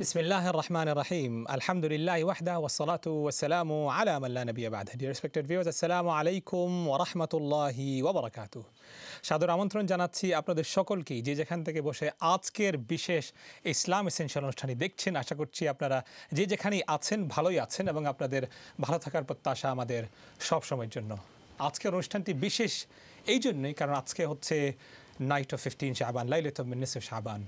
بسم الله الرحمن الرحيم الحمد لله وحده والصلاة والسلام على من لا نبي بعده Dear respected viewers السلام عليكم ورحمة الله وبركاته সাদর আমন্ত্রণ জানাচ্ছি আপনাদের সকলকেই যে যেখান থেকে বসে আজকের বিশেষ ইসলাম এসেন্সিয়াল অনুষ্ঠানে দেখছেন আশা করছি আপনারা যে যেখানেই আছেন ভালোই আছেন এবং আপনাদের ভালো থাকার প্রত্যাশা আমাদের সবসময়ের জন্য আজকের অনুষ্ঠানটি বিশেষ এই জন্যই কারণ আজকে হচ্ছে নাইট অফ ফিফটিন শাহবান লাইলেত মিনিস শাহবান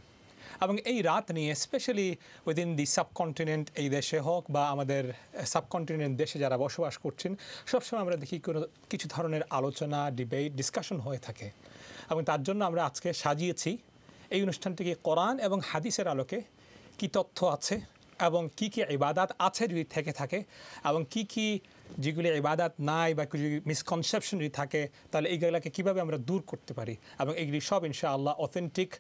এবং এই রাত নিয়ে স্পেশালি উইদিন দি সাবকন্টিনেন্ট এই দেশে হোক বা আমাদের সাবকন্টিনেন্ট দেশে যারা বসবাস করছেন সবসময় আমরা দেখি কোনো কিছু ধরনের আলোচনা ডিবেট ডিসকাশন হয়ে থাকে এবং তার জন্য আমরা আজকে সাজিয়েছি এই অনুষ্ঠানটিকে কোরআন এবং হাদিসের আলোকে কি তথ্য আছে এবং কি কি ইবাদাত আছে যদি থেকে থাকে এবং কি কি যেগুলি ইবাদাত নাই বা কিছু মিসকনসেপশন যদি থাকে তাহলে এইগুলাকে কীভাবে আমরা দূর করতে পারি এবং এইগুলি সব ইনশাআল্লাহ authentic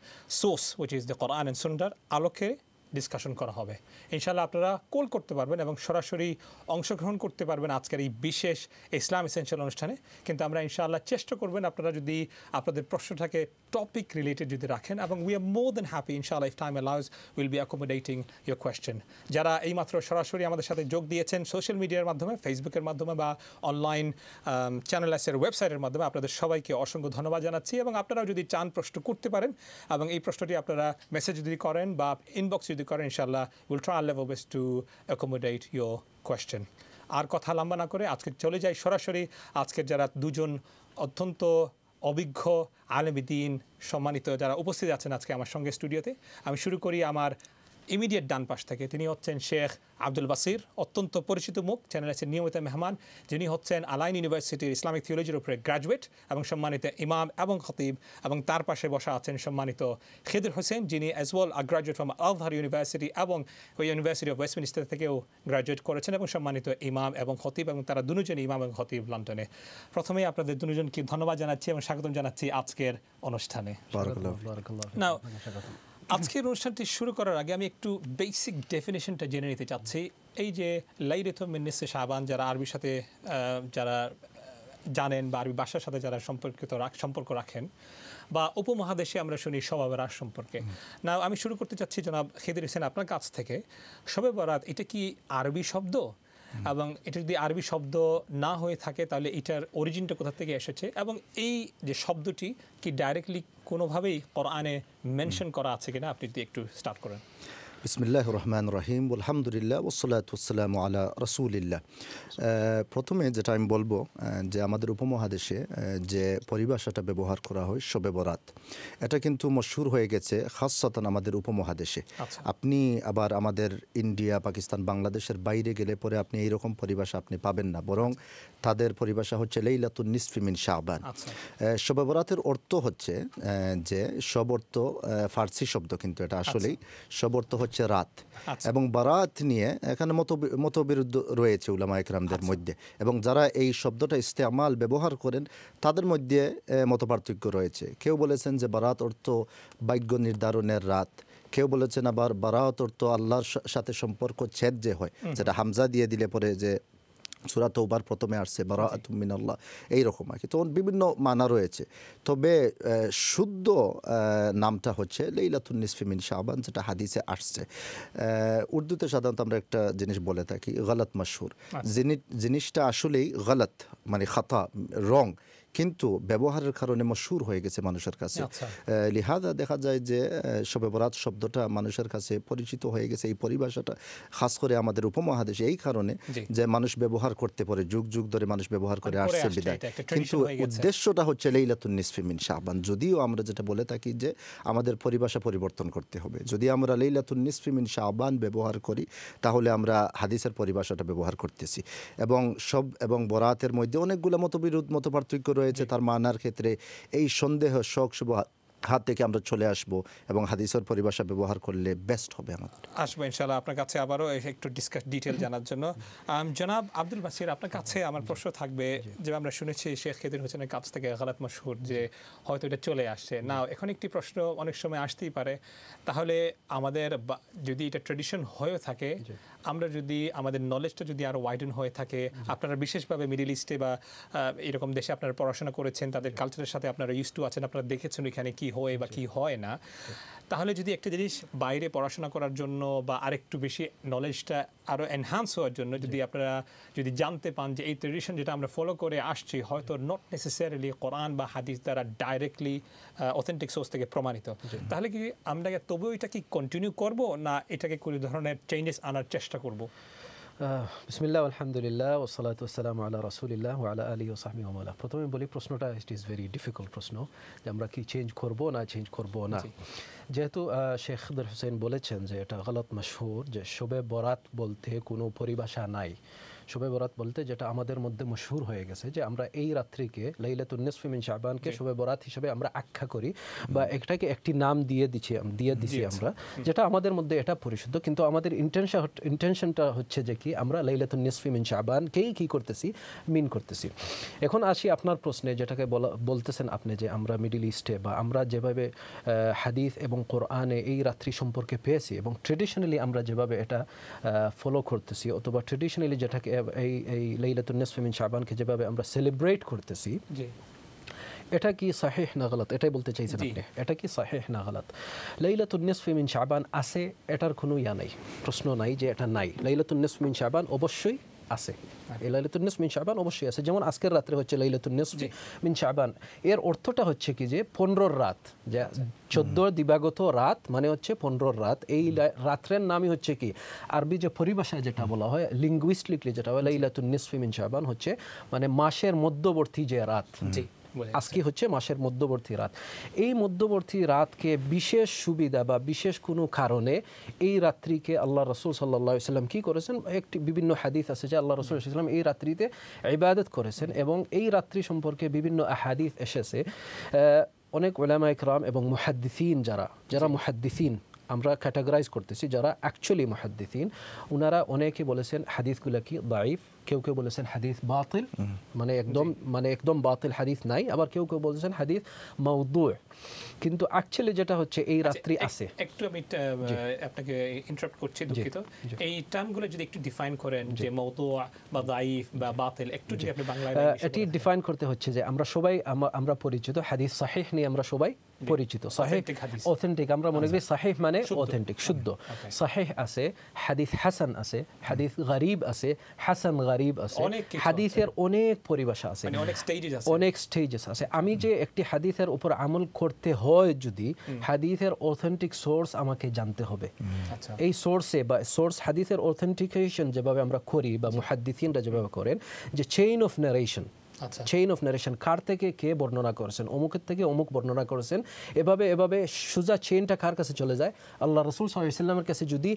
source which is the Quran and সুন্ডার আলোকে ডিসকাশন করা হবে ইনশাল্লাহ আপনারা কল করতে পারবেন এবং সরাসরি অংশগ্রহণ করতে পারবেন আজকের এই বিশেষ ইসলাম এসেন্সিয়াল অনুষ্ঠানে কিন্তু আমরা ইনশাআল্লাহ চেষ্টা করবেন আপনারা যদি আপনাদের প্রশ্নটাকে টপিক রিলেটেড যদি রাখেন এবং we are more than happy ইনশাআল্লাহ if time allows will be accommodating your question যারা এইমাত্র সরাসরি আমাদের সাথে যোগ দিয়েছেন সোশ্যাল মিডিয়ার মাধ্যমে ফেসবুকের মাধ্যমে বা অনলাইন চ্যানেল অ্যাসের ওয়েবসাইটের মাধ্যমে আপনাদের সবাইকে অসংখ্য ধন্যবাদ জানাচ্ছি এবং আপনারাও যদি চান প্রশ্ন করতে পারেন এবং এই প্রশ্নটি আপনারা মেসেজ যদি করেন বা ইনবক্স যদি যদি করেন ইনশাল্লাহ will try our level best to accommodate your question আর কথা লম্বা না করে আজকে চলে যাই সরাসরি আজকের যারা দুজন অত্যন্ত অভিজ্ঞ আলেমিদ্দিন সম্মানিত যারা উপস্থিত আছেন আজকে আমার সঙ্গে স্টুডিওতে আমি শুরু করি আমার ইমিডিয়েট ডান পাশ থেকে তিনি হচ্ছেন শেখ আব্দুল বাসির অত্যন্ত পরিচিত মুখ চ্যানেল আছেন নিয়মিত মেহমান যিনি হচ্ছেন আলাইন ইউনিভার্সিটির ইসলামিক থিওলজির উপরে গ্র্যাজুয়েট এবং সম্মানিত ইমাম এবং খতিব এবং তার পাশে বসা আছেন সম্মানিত খেদির হোসেন যিনি as well a graduate from আলভার ইউনিভার্সিটি এবং ওই ইউনিভার্সিটি অফ ওয়েস্টমিনিস্টার থেকেও গ্র্যাজুয়েট করেছেন এবং সম্মানিত ইমাম এবং খতিব এবং তারা দুজন ইমাম এবং খতিব লন্ডনে প্রথমেই আপনাদের দুজনকে ধন্যবাদ জানাচ্ছি এবং স্বাগতম জানাচ্ছি আজকের অনুষ্ঠানে না আজকের অনুষ্ঠানটি শুরু করার আগে আমি একটু বেসিক ডেফিনেশনটা জেনে নিতে চাচ্ছি এই যে লাইরেথো মিন্নিসে শাহবান যারা আরবির সাথে যারা জানেন বা আরবি ভাষার সাথে যারা সম্পর্কিত সম্পর্ক রাখেন বা উপমহাদেশে আমরা শুনি সবা বরাত সম্পর্কে না আমি শুরু করতে চাচ্ছি জনাব খেদির হোসেন আপনার কাছ থেকে সবে বরাত এটা কি আরবি শব্দ এবং এটা যদি আরবি শব্দ না হয়ে থাকে তাহলে এটার অরিজিনটা কোথা থেকে এসেছে এবং এই যে শব্দটি কি ডাইরেক্টলি কোনোভাবেই কোরআনে মেনশন করা আছে কিনা আপনি যদি একটু স্টার্ট করেন বিসমিল্লাহ রহমান রহিম আলহামদুলিল্লাহ ওসলাত ওসালাম আলা রসুলিল্লাহ প্রথমে যেটা আমি বলবো uh, যে আমাদের উপমহাদেশে uh, যে পরিভাষাটা ব্যবহার করা হয় শবে বরাত এটা কিন্তু মশহুর হয়ে গেছে সতন আমাদের উপমহাদেশে আচ্ছা। আপনি আবার আমাদের ইন্ডিয়া পাকিস্তান বাংলাদেশের বাইরে গেলে পরে আপনি এইরকম পরিভাষা আপনি পাবেন না বরং তাদের পরিভাষা হচ্ছে লেইলাতুল নিসফিমিন শাহবান আচ্ছা। uh, শবে বরাতের অর্থ হচ্ছে যে সব অর্থ ফার্সি শব্দ কিন্তু এটা আচ্ছা। আসলেই সব অর্থ হচ্ছে হচ্ছে রাত আচ্ছা। এবং বারাত নিয়ে এখানে মত মতবিরুদ্ধ রয়েছে উলামা একরামদের আচ্ছা। মধ্যে এবং যারা এই শব্দটা ইস্তেমাল ব্যবহার করেন তাদের মধ্যে মত পার্থক্য রয়েছে কেউ বলেছেন যে বারাত অর্থ বাক্য নির্ধারণের রাত কেউ বলেছেন আবার বারাত অর্থ আল্লাহর সাথে সম্পর্ক ছেদ যে হয় যেটা হামজা দিয়ে দিলে পরে যে সুরা তৌবার প্রথমে আসছে বারা আতুমিনাল্লাহ এইরকম আর কি তখন বিভিন্ন মানা রয়েছে তবে শুদ্ধ নামটা হচ্ছে লেইলাতুন নিসফিমিন শাহবান যেটা হাদিসে আসছে উর্দুতে সাধারণত আমরা একটা জিনিস বলে থাকি গলত মশহুর আচ্ছা। জিনিসটা আসলেই গলত মানে খাতা রং কিন্তু ব্যবহারের কারণে মশুর হয়ে গেছে মানুষের কাছে আচ্ছা। লিহাজা দেখা যায় যে শবে বরাত শব্দটা মানুষের কাছে পরিচিত হয়ে গেছে এই পরিভাষাটা খাস করে আমাদের উপমহাদেশে এই কারণে যে মানুষ ব্যবহার করতে পারে যুগ যুগ ধরে মানুষ ব্যবহার করে মানে আসছে বিদায় কিন্তু উদ্দেশ্যটা হচ্ছে লেইলাতুন নিসফিমিন শাহবান যদিও আমরা যেটা বলে থাকি যে আমাদের পরিভাষা পরিবর্তন করতে হবে যদি আমরা লেইলাতুন নিসফিমিন শাহবান ব্যবহার করি তাহলে আমরা হাদিসের পরিভাষাটা ব্যবহার করতেছি এবং সব এবং বরাতের মধ্যে অনেকগুলো মতবিরোধ মত পার্থক্য রয়েছে তার মানার ক্ষেত্রে এই সন্দেহ শোক শুভ হাত থেকে আমরা চলে আসব এবং হাদিসের পরিভাষা ব্যবহার করলে বেস্ট হবে আমাদের আসবো ইনশাল্লাহ আপনার কাছে আবারও একটু ডিসকাস ডিটেল জানার জন্য জনাব আব্দুল বাসির আপনার কাছে আমার প্রশ্ন থাকবে যে আমরা শুনেছি শেখ খেদিন হোসেনের কাছ থেকে গালাত মশহুর যে হয়তো এটা চলে আসছে না এখন একটি প্রশ্ন অনেক সময় আসতেই পারে তাহলে আমাদের যদি এটা ট্রেডিশন হয়েও থাকে আমরা যদি আমাদের নলেজটা যদি আরও ওয়াইডেন হয়ে থাকে আপনারা বিশেষভাবে মিডিল ইস্টে বা এরকম দেশে আপনারা পড়াশোনা করেছেন তাদের কালচারের সাথে আপনারা ইউজ টু আছেন আপনারা দেখেছেন এখানে কি হয় বা কি হয় না তাহলে যদি একটা জিনিস বাইরে পড়াশোনা করার জন্য বা আরেকটু বেশি নলেজটা আরও এনহান্স হওয়ার জন্য যদি আপনারা যদি জানতে পান যে এই ট্রেডিশন যেটা আমরা ফলো করে আসছি হয়তো নট নেসেসারিলি কোরআন বা হাদিস দ্বারা ডাইরেক্টলি অথেন্টিক সোর্স থেকে প্রমাণিত তাহলে কি আমরা তবুও এটা কি কন্টিনিউ করব না এটাকে কোনো ধরনের চেঞ্জেস আনার চেষ্টা চেষ্টা করব বিসমিল্লা আলহামদুলিল্লাহ ওসালাত ওসালাম আল্লাহ রাসুলিল্লাহ আল্লাহ আলী ও সাহমি ওমালা প্রথমে বলি প্রশ্নটা ইট ইজ ভেরি ডিফিকাল্ট প্রশ্ন যে আমরা কি চেঞ্জ করব না চেঞ্জ করব না যেহেতু শেখদুল হোসেন বলেছেন যে এটা গলত মশহুর যে শোবে বরাত বলতে কোনো পরিভাষা নাই শুভে বরাত বলতে যেটা আমাদের মধ্যে মশহুর হয়ে গেছে যে আমরা এই রাত্রিকে লাইলাত উন্নসফিমিন শাহবানকে শুভে বরাত হিসেবে আমরা আখ্যা করি বা একটাকে একটি নাম দিয়ে দিচ্ছি দিয়ে দিছি আমরা যেটা আমাদের মধ্যে এটা পরিশুদ্ধ কিন্তু আমাদের ইন্টেনশন ইন্টেনশনটা হচ্ছে যে কি আমরা লাইলাত উন্নসফিমিন শাহবানকেই কি করতেছি মিন করতেছি এখন আসি আপনার প্রশ্নে যেটাকে বলা বলতেছেন আপনি যে আমরা মিডিল ইস্টে বা আমরা যেভাবে হাদিস এবং কোরআনে এই রাত্রি সম্পর্কে পেয়েছি এবং ট্রেডিশনালি আমরা যেভাবে এটা ফলো করতেছি অথবা ট্রেডিশনালি যেটাকে এই এই লাইলাতুল নিসফ মিন শাবানকে যেভাবে আমরা সেলিব্রেট করতেছি এটা কি সাহেহ না গলত এটাই বলতে চাইছেন আপনি এটা কি সাহেহ না গলত লাইলাতুল নিসফ মিন শাবান আছে এটার কোনো ইয়া নাই প্রশ্ন নাই যে এটা নাই লাইলাতুল নিসফ মিন শাবান অবশ্যই আছে এই লাইলাতুন্নেস মিন শাবান অবশ্যই আছে যেমন আজকের রাত্রে হচ্ছে লাইলাতুন্নেস মিন শাবান এর অর্থটা হচ্ছে কি যে পনেরোর রাত যা চোদ্দ দিবাগত রাত মানে হচ্ছে পনেরোর রাত এই রাত্রের নামই হচ্ছে কি আরবি যে পরিভাষায় যেটা বলা হয় লিঙ্গুইস্টিকলি যেটা হয় লাইলাতুন্নেস মিন শাবান হচ্ছে মানে মাসের মধ্যবর্তী যে রাত জি আজকে হচ্ছে মাসের মধ্যবর্তী রাত এই মধ্যবর্তী রাতকে বিশেষ সুবিধা বা বিশেষ কোনো কারণে এই রাত্রিকে আল্লাহ রসুল সাল্লা ইসলাম কী করেছেন একটি বিভিন্ন হাদিস আছে যে আল্লাহ রসুল সাল্লাম এই রাত্রিতে ইবাদত করেছেন এবং এই রাত্রি সম্পর্কে বিভিন্ন হাদিস এসেছে অনেক ওলামা ইকরাম এবং মুহাদ্দিসিন যারা যারা মুহাদ্দিসিন আমরা ক্যাটাগরাইজ করতেছি যারা অ্যাকচুয়ালি মুহাদ্দিসিন ওনারা অনেকে বলেছেন হাদিসগুলা কি দাইফ কেউ কেউ বলেছেন হাদিস বাতিল মানে একদম মানে একদম বাতিল হাদিস নাই আবার কেউ কেউ বলেছেন হাদিস মাউদু কিন্তু অ্যাকচুয়ালি যেটা হচ্ছে এই আচ্ছা, রাত্রি আছে একটু আমি আপনাকে ইন্টারাপ্ট করছি দুঃখিত এই টার্মগুলো যদি একটু ডিফাইন করেন যে মাউদু বা দাইফ বা বাতিল একটু যদি আপনি বাংলায় এটি ডিফাইন করতে হচ্ছে যে আমরা সবাই আমরা পরিচিত হাদিস সহিহ নিয়ে আমরা সবাই পরিচিত সহিহ অথেন্টিক আমরা মনে করি সহিহ আচ্ছা। মানে অথেন্টিক শুদ্ধ সহিহ আচ্ছা। আছে হাদিস হাসান আছে হাদিস গরিব আছে হাসান গারিব আছে হাদিসের অনেক পরিভাষা আছে মানে অনেক স্টেজেস আছে আমি যে একটি হাদিসের উপর আমল করতে হয় যদি হাদিসের অথেন্টিক সোর্স আমাকে জানতে হবে আচ্ছা। এই সোর্সে বা সোর্স হাদিসের অথেন্টিকেশন যেভাবে আমরা করি বা মুহাদ্দিসিনরা যেভাবে করেন যে chain of narration chain of narration কার থেকে কে বর্ণনা করেছেন অমুকের থেকে অমুক বর্ণনা করেছেন এভাবে এভাবে সোজা চেইনটা কার কাছে চলে যায় আল্লাহ রসুল সাল্লামের কাছে যদি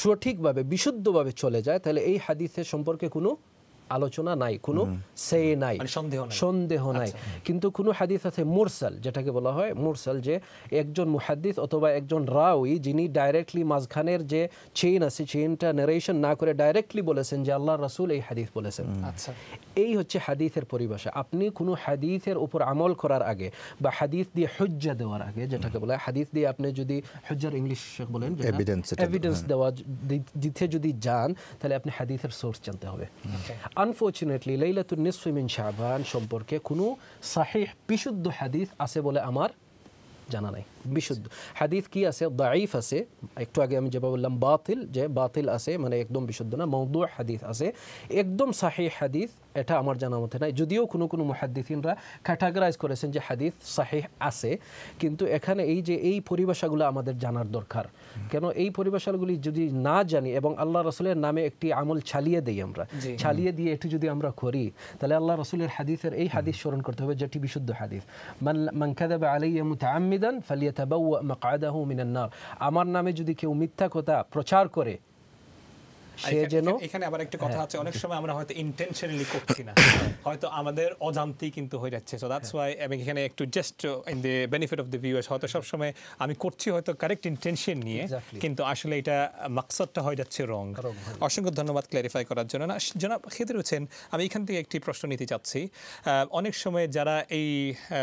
সঠিকভাবে বিশুদ্ধভাবে চলে যায় তাহলে এই হাদিসের সম্পর্কে কোনো আলোচনা নাই কোনো সে মানে নাই সন্দেহ আচ্ছা। নাই কিন্তু কোনো হাদিস আছে মুরসাল যেটাকে বলা হয় মুরসাল যে একজন মুহাদ্দিস অথবা একজন রাউই যিনি ডাইরেক্টলি মাঝখানের যে চেইন আছে চেইনটা নারেশন না করে ডাইরেক্টলি বলেছেন যে আল্লাহ রাসুল এই হাদিস বলেছেন আচ্ছা। এই হচ্ছে হাদিসের পরিভাষা আপনি কোনো হাদিসের উপর আমল করার আগে বা হাদিস দিয়ে হজ্জা দেওয়ার আগে যেটাকে বলা হয় হাদিস দিয়ে আপনি যদি হজ্জার ইংলিশ বলেন এভিডেন্স হ্যাঁ। দেওয়া দিতে যদি যান তাহলে আপনি হাদিসের সোর্স জানতে হবে আচ্ছা। আনফর্চুনেটলি লাইলাতুন নিসফিমিন শাহবান সম্পর্কে কোনো সাহিহ বিশুদ্ধ হাদিস আছে বলে আমার জানা নাই বিশুদ্ধ হাদিস কি আছে দাইফ আছে একটু আগে আমি যেভাবে বললাম বাতিল যে বাতিল আছে মানে একদম বিশুদ্ধ না মৌদু হাদিস আছে একদম সাহি হাদিস এটা আমার জানা মতে নাই যদিও কোনো কোনো মহাদ্দিসিনরা ক্যাটাগরাইজ করেছেন যে হাদিস সাহিহ আছে কিন্তু এখানে এই যে এই পরিভাষাগুলো আমাদের জানার দরকার কেন এই পরিভাষাগুলি যদি না জানি এবং আল্লাহ রসুলের নামে একটি আমল ছালিয়ে দিই আমরা ছালিয়ে দিয়ে এটি যদি আমরা করি তাহলে আল্লাহ রসুলের হাদিসের এই হাদিস স্মরণ করতে হবে যেটি বিশুদ্ধ হাদিস মান মানকাদাবা আলাইয়া মুতাআম্মিদান يتبوأ مقعده من النار أمرنا مجدك ومتك وتا প্রচার করে সে যেন এখানে আবার একটা কথা হ্যাঁ। আছে অনেক সময় আমরা হয়তো ইন্টেনশনালি করছি না হয়তো আমাদের অজান্তেই কিন্তু হয়ে যাচ্ছে সো দ্যাটস ওয়াই আমি এখানে একটু just in the benefit of the viewers হয়তো সবসময় আমি করছি হয়তো কারেক্ট ইন্টেনশন নিয়ে কিন্তু আসলে এটা মাকসাদটা হয়ে যাচ্ছে রং অসংখ্য ধন্যবাদ ক্ল্যারিফাই করার জন্য না জনাব খেদের হোসেন আমি এখান থেকে একটি প্রশ্ন নিতে চাচ্ছি অনেক সময় যারা এই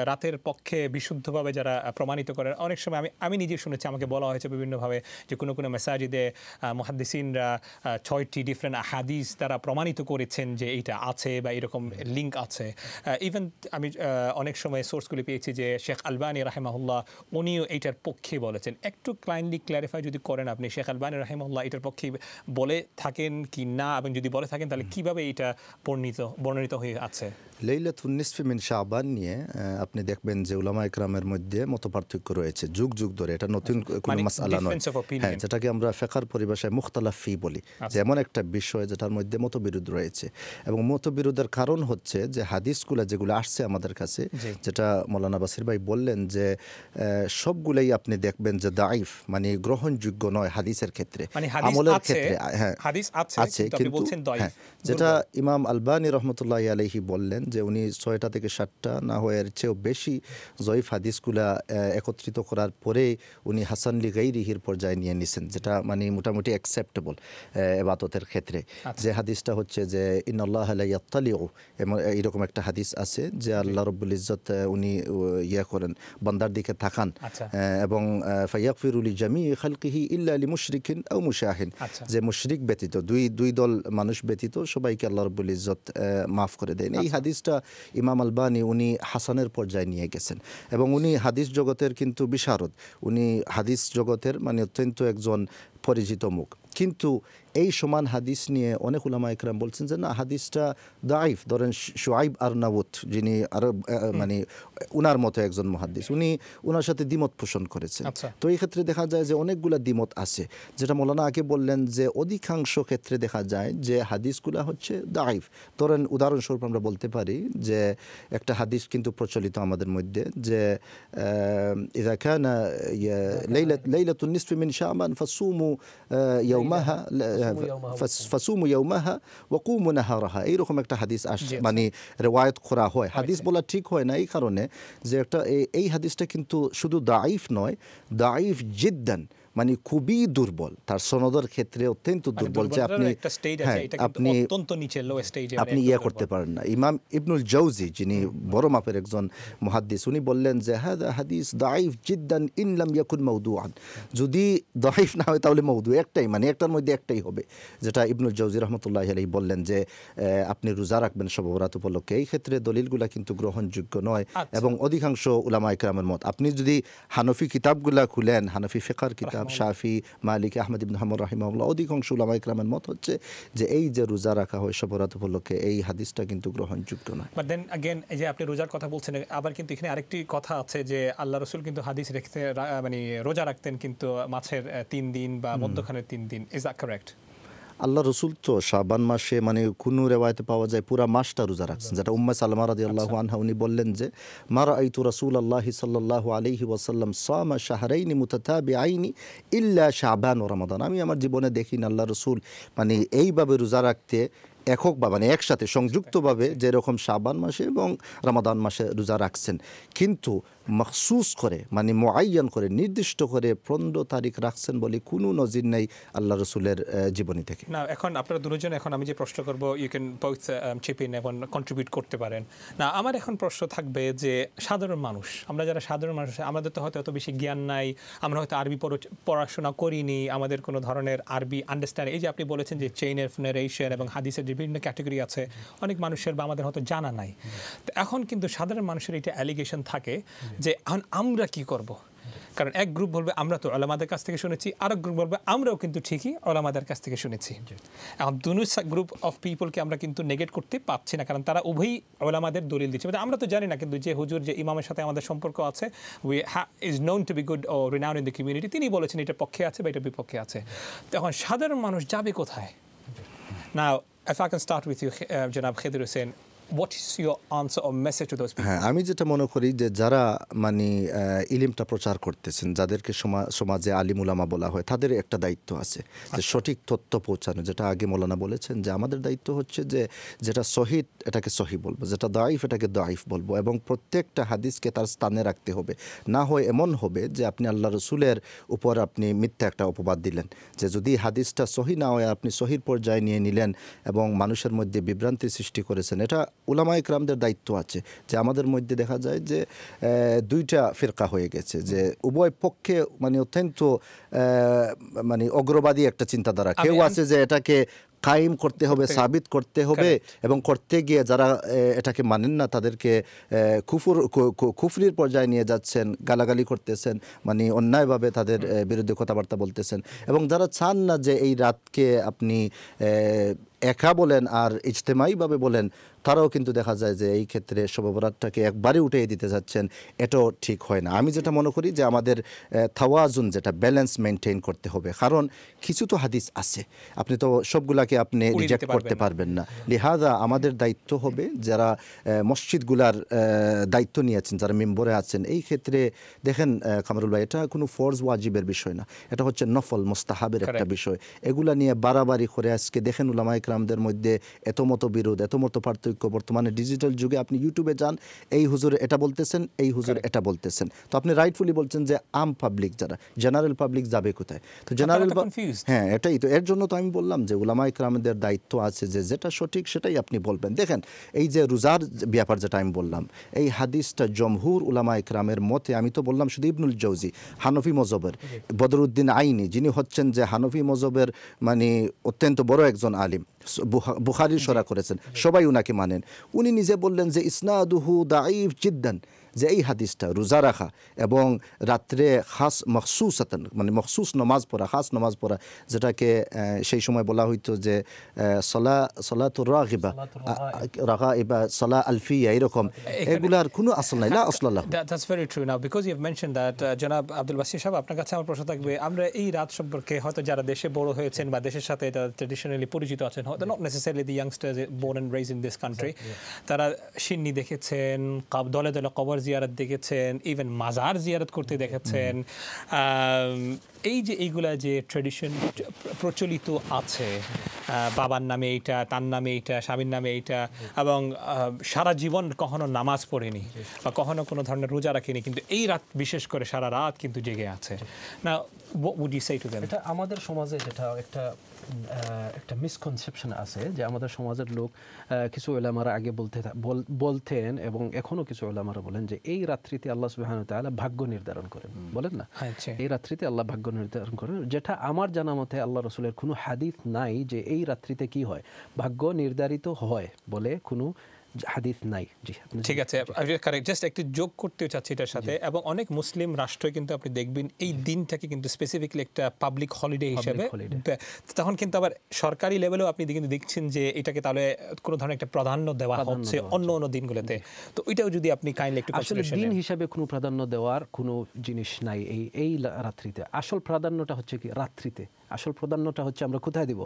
রাতের পক্ষে বিশুদ্ধভাবে যারা প্রমাণিত করেন অনেক সময় আমি আমি নিজে শুনেছি আমাকে বলা হয়েছে বিভিন্নভাবে যে কোনো কোনো মেসাজিদে মহাদ্দিসিনরা ছয়টি ডিফারেন্ট হাদিস তারা প্রমাণিত করেছেন যে এটা আছে বা এরকম লিঙ্ক আছে ইভেন আমি অনেক সময় সোর্সগুলি পেয়েছি যে শেখ আলবানি রাহেমাহুল্লাহ উনিও এইটার পক্ষে বলেছেন একটু ক্লাইন্টলি ক্ল্যারিফাই যদি করেন আপনি শেখ আলবানি রাহেমাহুল্লাহ এটার পক্ষে বলে থাকেন কি না এবং যদি বলে থাকেন তাহলে কিভাবে এটা বর্ণিত বর্ণিত হয়ে আছে লেইলাতুন্নিসফি মিন শাহবান নিয়ে আপনি দেখবেন যে উলামা ইকরামের মধ্যে মত পার্থক্য রয়েছে যুগ যুগ ধরে এটা নতুন কোনো মানে মাসালা নয় হ্যাঁ যেটাকে আমরা ফেকার পরিভাষায় মুখতালাফি বলি আচ্ছা। আছে এমন একটা বিষয় যেটার মধ্যে মতবিরোধ রয়েছে এবং মতবিরোধের কারণ হচ্ছে যে হাদিসগুলো যেগুলো আসছে আমাদের কাছে যেটা মৌলানা বাসির ভাই বললেন যে সবগুলোই আপনি দেখবেন যে দাইফ মানে গ্রহণযোগ্য নয় হাদিসের ক্ষেত্রে মানে আমলের ক্ষেত্রে হ্যাঁ আছে কিন্তু হ্যাঁ, যেটা ইমাম আলবানি রহমতুল্লাহ আলহি বললেন যে উনি ছয়টা থেকে সাতটা না হয়ে এর চেয়েও বেশি জয়ীফ হাদিসগুলা একত্রিত করার পরে উনি হাসানলি গাই রিহির পর্যায়ে নিয়ে নিছেন যেটা মানে মোটামুটি অ্যাকসেপ্টেবল এবাদতের ক্ষেত্রে আচ্ছা। যে হাদিসটা হচ্ছে যে ইন্নআল্লাহ আলাইয়াত্তালিউ এমন এইরকম একটা হাদিস আছে যে আল্লাহ রব্বুল ইজত উনি ইয়ে করেন বন্দার দিকে থাকান আচ্ছা। এবং ফাইয়াকফিরুল জামি খালকিহি ইল্লা আলী মুশরিকিন ও মুশাহিন আচ্ছা। যে মুশরিক ব্যতীত দুই দুই দল মানুষ ব্যতীত সবাইকে আল্লাহ রব্বুল ইজত মাফ করে দেন এই হাদিসটা ইমাম আলবানি উনি হাসানের পর্যায়ে নিয়ে গেছেন এবং উনি হাদিস জগতের কিন্তু বিশারদ উনি হাদিস জগতের মানে অত্যন্ত একজন পরিচিত মুখ কিন্তু এই সমান হাদিস নিয়ে অনেক উলামা ইকরাম বলছেন যে না হাদিসটা দাইফ ধরেন শোয়াইব আর নাউত যিনি আর মানে উনার মতো একজন মহাদিস উনি ওনার সাথে দ্বিমত পোষণ করেছেন আচ্ছা। তো এই ক্ষেত্রে দেখা যায় যে অনেকগুলা দ্বিমত আছে যেটা মৌলানা আগে বললেন যে অধিকাংশ ক্ষেত্রে দেখা যায় যে হাদিসগুলা হচ্ছে দাইফ ধরেন উদাহরণস্বরূপ আমরা বলতে পারি যে একটা হাদিস কিন্তু প্রচলিত আমাদের মধ্যে যে ইদা খানা লাইলাতুন নিসফি মিন শাবান ফাসুমু فصوموا يومها فصوموا يومها وقوموا নাহারাহা এইরকম একটা হাদিস আস মানে রেওয়ায়ত করা হয় হাদিস বলা ঠিক হয় না এই কারণে যে একটা এই হাদিসটা কিন্তু শুধু দাইফ নয় দাইফ জিদ্দান মানে খুবই দুর্বল তার সনদের ক্ষেত্রে অত্যন্ত মানে দুর্বল যে আপনি হ্যাঁ, আপনি আপনি ইয়ে করতে পারেন না ইমাম ইবনুল জৌজি যিনি বড় মাপের একজন মহাদ্দিস উনি বললেন যে হ্যাঁ হাদিস দাইফ জিদ্দান ইনলাম ইয়াকুন মৌদুয়ান যদি দাইফ না হয় তাহলে মৌদু একটাই মানে একটার মধ্যে একটাই হবে যেটা ইবনুল জৌজি রহমতুল্লাহ আলহী বললেন যে আপনি রোজা রাখবেন সবরাত উপলক্ষে এই ক্ষেত্রে দলিলগুলা কিন্তু গ্রহণযোগ্য নয় আচ্ছা। এবং অধিকাংশ উলামা ইকরামের মত আপনি যদি হানফি কিতাবগুলা খুলেন হানফি ফেকার কিতাব মাঝহাব শাফি মালিক আহমদ ইবন হামুর রাহিমাউল্লাহ অধিকাংশ উলামা ইকরামের মত হচ্ছে যে এই যে রোজা রাখা হয় সবরাত উপলক্ষে এই হাদিসটা কিন্তু গ্রহণযোগ্য নয় বাট দেন আগেন এই যে আপনি রোজার কথা বলছেন আবার কিন্তু এখানে আরেকটি কথা আছে যে আল্লাহ রসুল কিন্তু হাদিস রেখে মানে রোজা রাখতেন কিন্তু মাছের তিন দিন বা মধ্যখানের তিন দিন ইজ দ্যাট কারেক্ট আল্লাহ রসুল তো শাবান মাসে মানে কোনো রেওয়ায়তে পাওয়া যায় পুরা মাসটা রোজা রাখছেন যেটা উম্মা সালমা রাজি আল্লাহ আনহা উনি বললেন যে মারা আইতু রসুল আল্লাহ সাল্লাহ আলহি ওয়াসাল্লাম সামা শাহরাইনি মুতাবি আইনি ইল্লা শাহবান ও রমাদান আমি আমার জীবনে দেখি না আল্লাহ রসুল মানে এইভাবে রোজা রাখতে একক বা মানে একসাথে সংযুক্তভাবে যেরকম শাবান মাসে এবং রামাদান মাসে রোজা রাখছেন কিন্তু মখসুস করে মানে মোয়াইয়ান করে নির্দিষ্ট করে পনেরো তারিখ রাখছেন বলে কোনো নজির নেই আল্লাহ রসুলের জীবনী থেকে না এখন আপনারা দুজন এখন আমি যে প্রশ্ন করবো ইউ ক্যান বথ চিপ এখন কন্ট্রিবিউট করতে পারেন না আমার এখন প্রশ্ন থাকবে যে সাধারণ মানুষ আমরা যারা সাধারণ মানুষ আমাদের তো হয়তো অত বেশি জ্ঞান নাই আমরা হয়তো আরবি পড়াশোনা করিনি আমাদের কোনো ধরনের আরবি আন্ডারস্ট্যান্ড এই যে আপনি বলেছেন যে চেইন অফ নারেশন এবং হাদিসের বিভিন্ন ক্যাটাগরি আছে অনেক মানুষের বা আমাদের হয়তো জানা নাই এখন কিন্তু সাধারণ মানুষের এটা অ্যালিগেশন থাকে যে এখন আমরা কি করব। কারণ এক গ্রুপ বলবে আমরা তো ওলামাদের কাছ থেকে শুনেছি আরেক গ্রুপ বলবে আমরাও কিন্তু ঠিকই ওলামাদের কাছ থেকে শুনেছি এখন দুনো গ্রুপ অফ পিপলকে আমরা কিন্তু নেগেট করতে পারছি না কারণ তারা উভয়ই ওলামাদের দলিল দিচ্ছে মানে আমরা তো জানি না কিন্তু যে হুজুর যে ইমামের সাথে আমাদের সম্পর্ক আছে উই হ্যা is known to be good or renown in the community তিনি বলেছেন এটা পক্ষে আছে বা এটা বিপক্ষে আছে তখন সাধারণ মানুষ যাবে কোথায় না if I can start with you, uh, Janab Khidr what is your answer or message to হ্যাঁ আমি যেটা মনে করি যে যারা মানে ইলিমটা প্রচার করতেছেন যাদেরকে সমাজে আলিমুলামা বলা হয় তাদের একটা দায়িত্ব আছে যে আচ্ছা। সঠিক তথ্য পৌঁছানো যেটা আগে মৌলানা বলেছেন যে আমাদের দায়িত্ব হচ্ছে যে যেটা শহীদ এটাকে সহি বলবো যেটা দাইফ এটাকে দাইফ বলবো এবং প্রত্যেকটা হাদিসকে তার স্থানে রাখতে হবে না হয় এমন হবে যে আপনি আল্লাহ রসুলের উপর আপনি মিথ্যা একটা অপবাদ দিলেন যে যদি হাদিসটা সহি না হয় আপনি সহির পর্যায়ে নিয়ে নিলেন এবং মানুষের মধ্যে বিভ্রান্তি সৃষ্টি করেছেন এটা উলামা ইকরামদের দায়িত্ব আছে যে আমাদের মধ্যে দেখা যায় যে দুইটা ফিরকা হয়ে গেছে যে উভয় পক্ষে মানে অত্যন্ত মানে অগ্রবাদী একটা চিন্তাধারা কেউ আছে যে এটাকে কায়েম করতে হবে সাবিত করতে হবে এবং করতে গিয়ে যারা এটাকে মানেন না তাদেরকে খুফুর খুফরির পর্যায়ে নিয়ে যাচ্ছেন গালাগালি করতেছেন মানে অন্যায়ভাবে তাদের বিরুদ্ধে কথাবার্তা বলতেছেন এবং যারা চান না যে এই রাতকে আপনি একা বলেন আর ইজতেমাইভাবে বলেন তারাও কিন্তু দেখা যায় যে এই ক্ষেত্রে শববরাতটাকে একবারে উঠিয়ে দিতে যাচ্ছেন এটাও ঠিক হয় না আমি যেটা মনে করি যে আমাদের থাওয়াজুন যেটা ব্যালেন্স মেনটেন করতে হবে কারণ কিছু তো হাদিস আছে আপনি তো সবগুলাকে আপনি রিজেক্ট করতে পারবেন না লিহাজা আমাদের দায়িত্ব হবে যারা মসজিদগুলার দায়িত্ব নিয়েছেন যারা মেম্বরে আছেন এই ক্ষেত্রে দেখেন কামরুল ভাই এটা কোনো ফর্জ ওয়াজিবের বিষয় না এটা হচ্ছে নফল মোস্তাহাবের একটা বিষয় এগুলা নিয়ে বাড়াবাড়ি করে আজকে দেখেন উলামা ইকরামদের মধ্যে এত মতো বিরোধ এত মতো পার্থক্য পার্থক্য বর্তমানে ডিজিটাল যুগে আপনি ইউটিউবে যান এই হুজুর এটা বলতেছেন এই হুজুর এটা বলতেছেন তো আপনি রাইটফুলি বলছেন যে আম পাবলিক যারা জেনারেল পাবলিক যাবে কোথায় তো জেনারেল আচ্ছা, হ্যাঁ এটাই তো এর জন্য তো আমি বললাম যে উলামা ইকরামদের দায়িত্ব আছে যে যেটা সঠিক সেটাই আপনি বলবেন দেখেন এই যে রোজার ব্যাপার যেটা আমি বললাম এই হাদিসটা জমহুর উলামা ইকরামের মতে আমি তো বললাম শুধু ইবনুল জৌজি হানফি মজবের বদরুদ্দিন আইনি যিনি হচ্ছেন যে হানফি মজবের মানে অত্যন্ত বড় একজন আলিম বুখারির সরা করেছেন সবাই উনাকে মানেন উনি নিজে বললেন যে ইসনাদুহু দাঈফ জিদ্দান যে এই হাদিসটা রোজা রাখা এবং রাত্রে খাস মখসুসাতন মানে মখসুস নমাজ পড়া খাস নমাজ পড়া যেটাকে সেই সময় বলা হইতো যে সলা সলাতুর রাগিবা রাগা ইবা সলা আলফিয়া এরকম এগুলার কোনো আসল নাই লা আসলাল্লাহ that's very true now because you have mention that জনাব আব্দুল বাসির সাহেব আপনার কাছে আমার প্রশ্ন থাকবে আমরা এই রাত সম্পর্কে হয়তো যারা দেশে বড় হয়েছেন বা দেশের সাথে তারা ট্রেডিশনালি পরিচিত আছেন হয়তো not necessary the youngster born and raised in this country তারা সিন্নি দেখেছেন দলে দলে কবর জিয়ারত দেখেছেন ইভেন মাজার জিয়ারত করতে দেখেছেন এই যে এইগুলা যে ট্রেডিশন প্রচলিত আছে বাবার নামে এইটা তার নামে এইটা স্বামীর নামে এইটা এবং সারা জীবন কখনো নামাজ পড়েনি বা কখনো কোনো ধরনের রোজা রাখেনি কিন্তু এই রাত বিশেষ করে সারা রাত কিন্তু জেগে আছে না what would you say to them এটা আমাদের সমাজে যেটা একটা একটা মিসকনসেপশন আছে যে আমাদের সমাজের লোক কিছু ওলামারা আগে বলতে বলতেন এবং এখনও কিছু ওলামারা বলেন যে এই রাত্রিতে আল্লাহ সুবাহান তালা ভাগ্য নির্ধারণ করেন বলেন না হ্যাঁ, এই রাত্রিতে আল্লাহ ভাগ্য নির্ধারণ করেন যেটা আমার জানা মতে আল্লাহ রসুলের কোনো হাদিফ নাই যে এই রাত্রিতে কি হয় ভাগ্য নির্ধারিত হয় বলে কোনো হাদিস নাই জি ঠিক আছে জাস্ট একটু যোগ করতে চাচ্ছি এটার সাথে এবং অনেক মুসলিম রাষ্ট্র কিন্তু আপনি দেখবেন এই দিনটাকে কিন্তু স্পেসিফিকলি একটা পাবলিক হলিডে হিসেবে তখন কিন্তু আবার সরকারি লেভেলেও আপনি কিন্তু দেখছেন যে এটাকে তাহলে কোনো ধরনের একটা প্রাধান্য দেওয়া হচ্ছে অন্য অন্য দিনগুলোতে তো ওইটাও যদি আপনি কাইন্ডলি একটু আসলে দিন হিসাবে কোনো প্রাধান্য দেওয়ার কোনো জিনিস নাই এই এই রাত্রিতে আসল প্রাধান্যটা হচ্ছে কি রাত্রিতে আসল প্রাধান্যটা হচ্ছে আমরা কোথায় দিব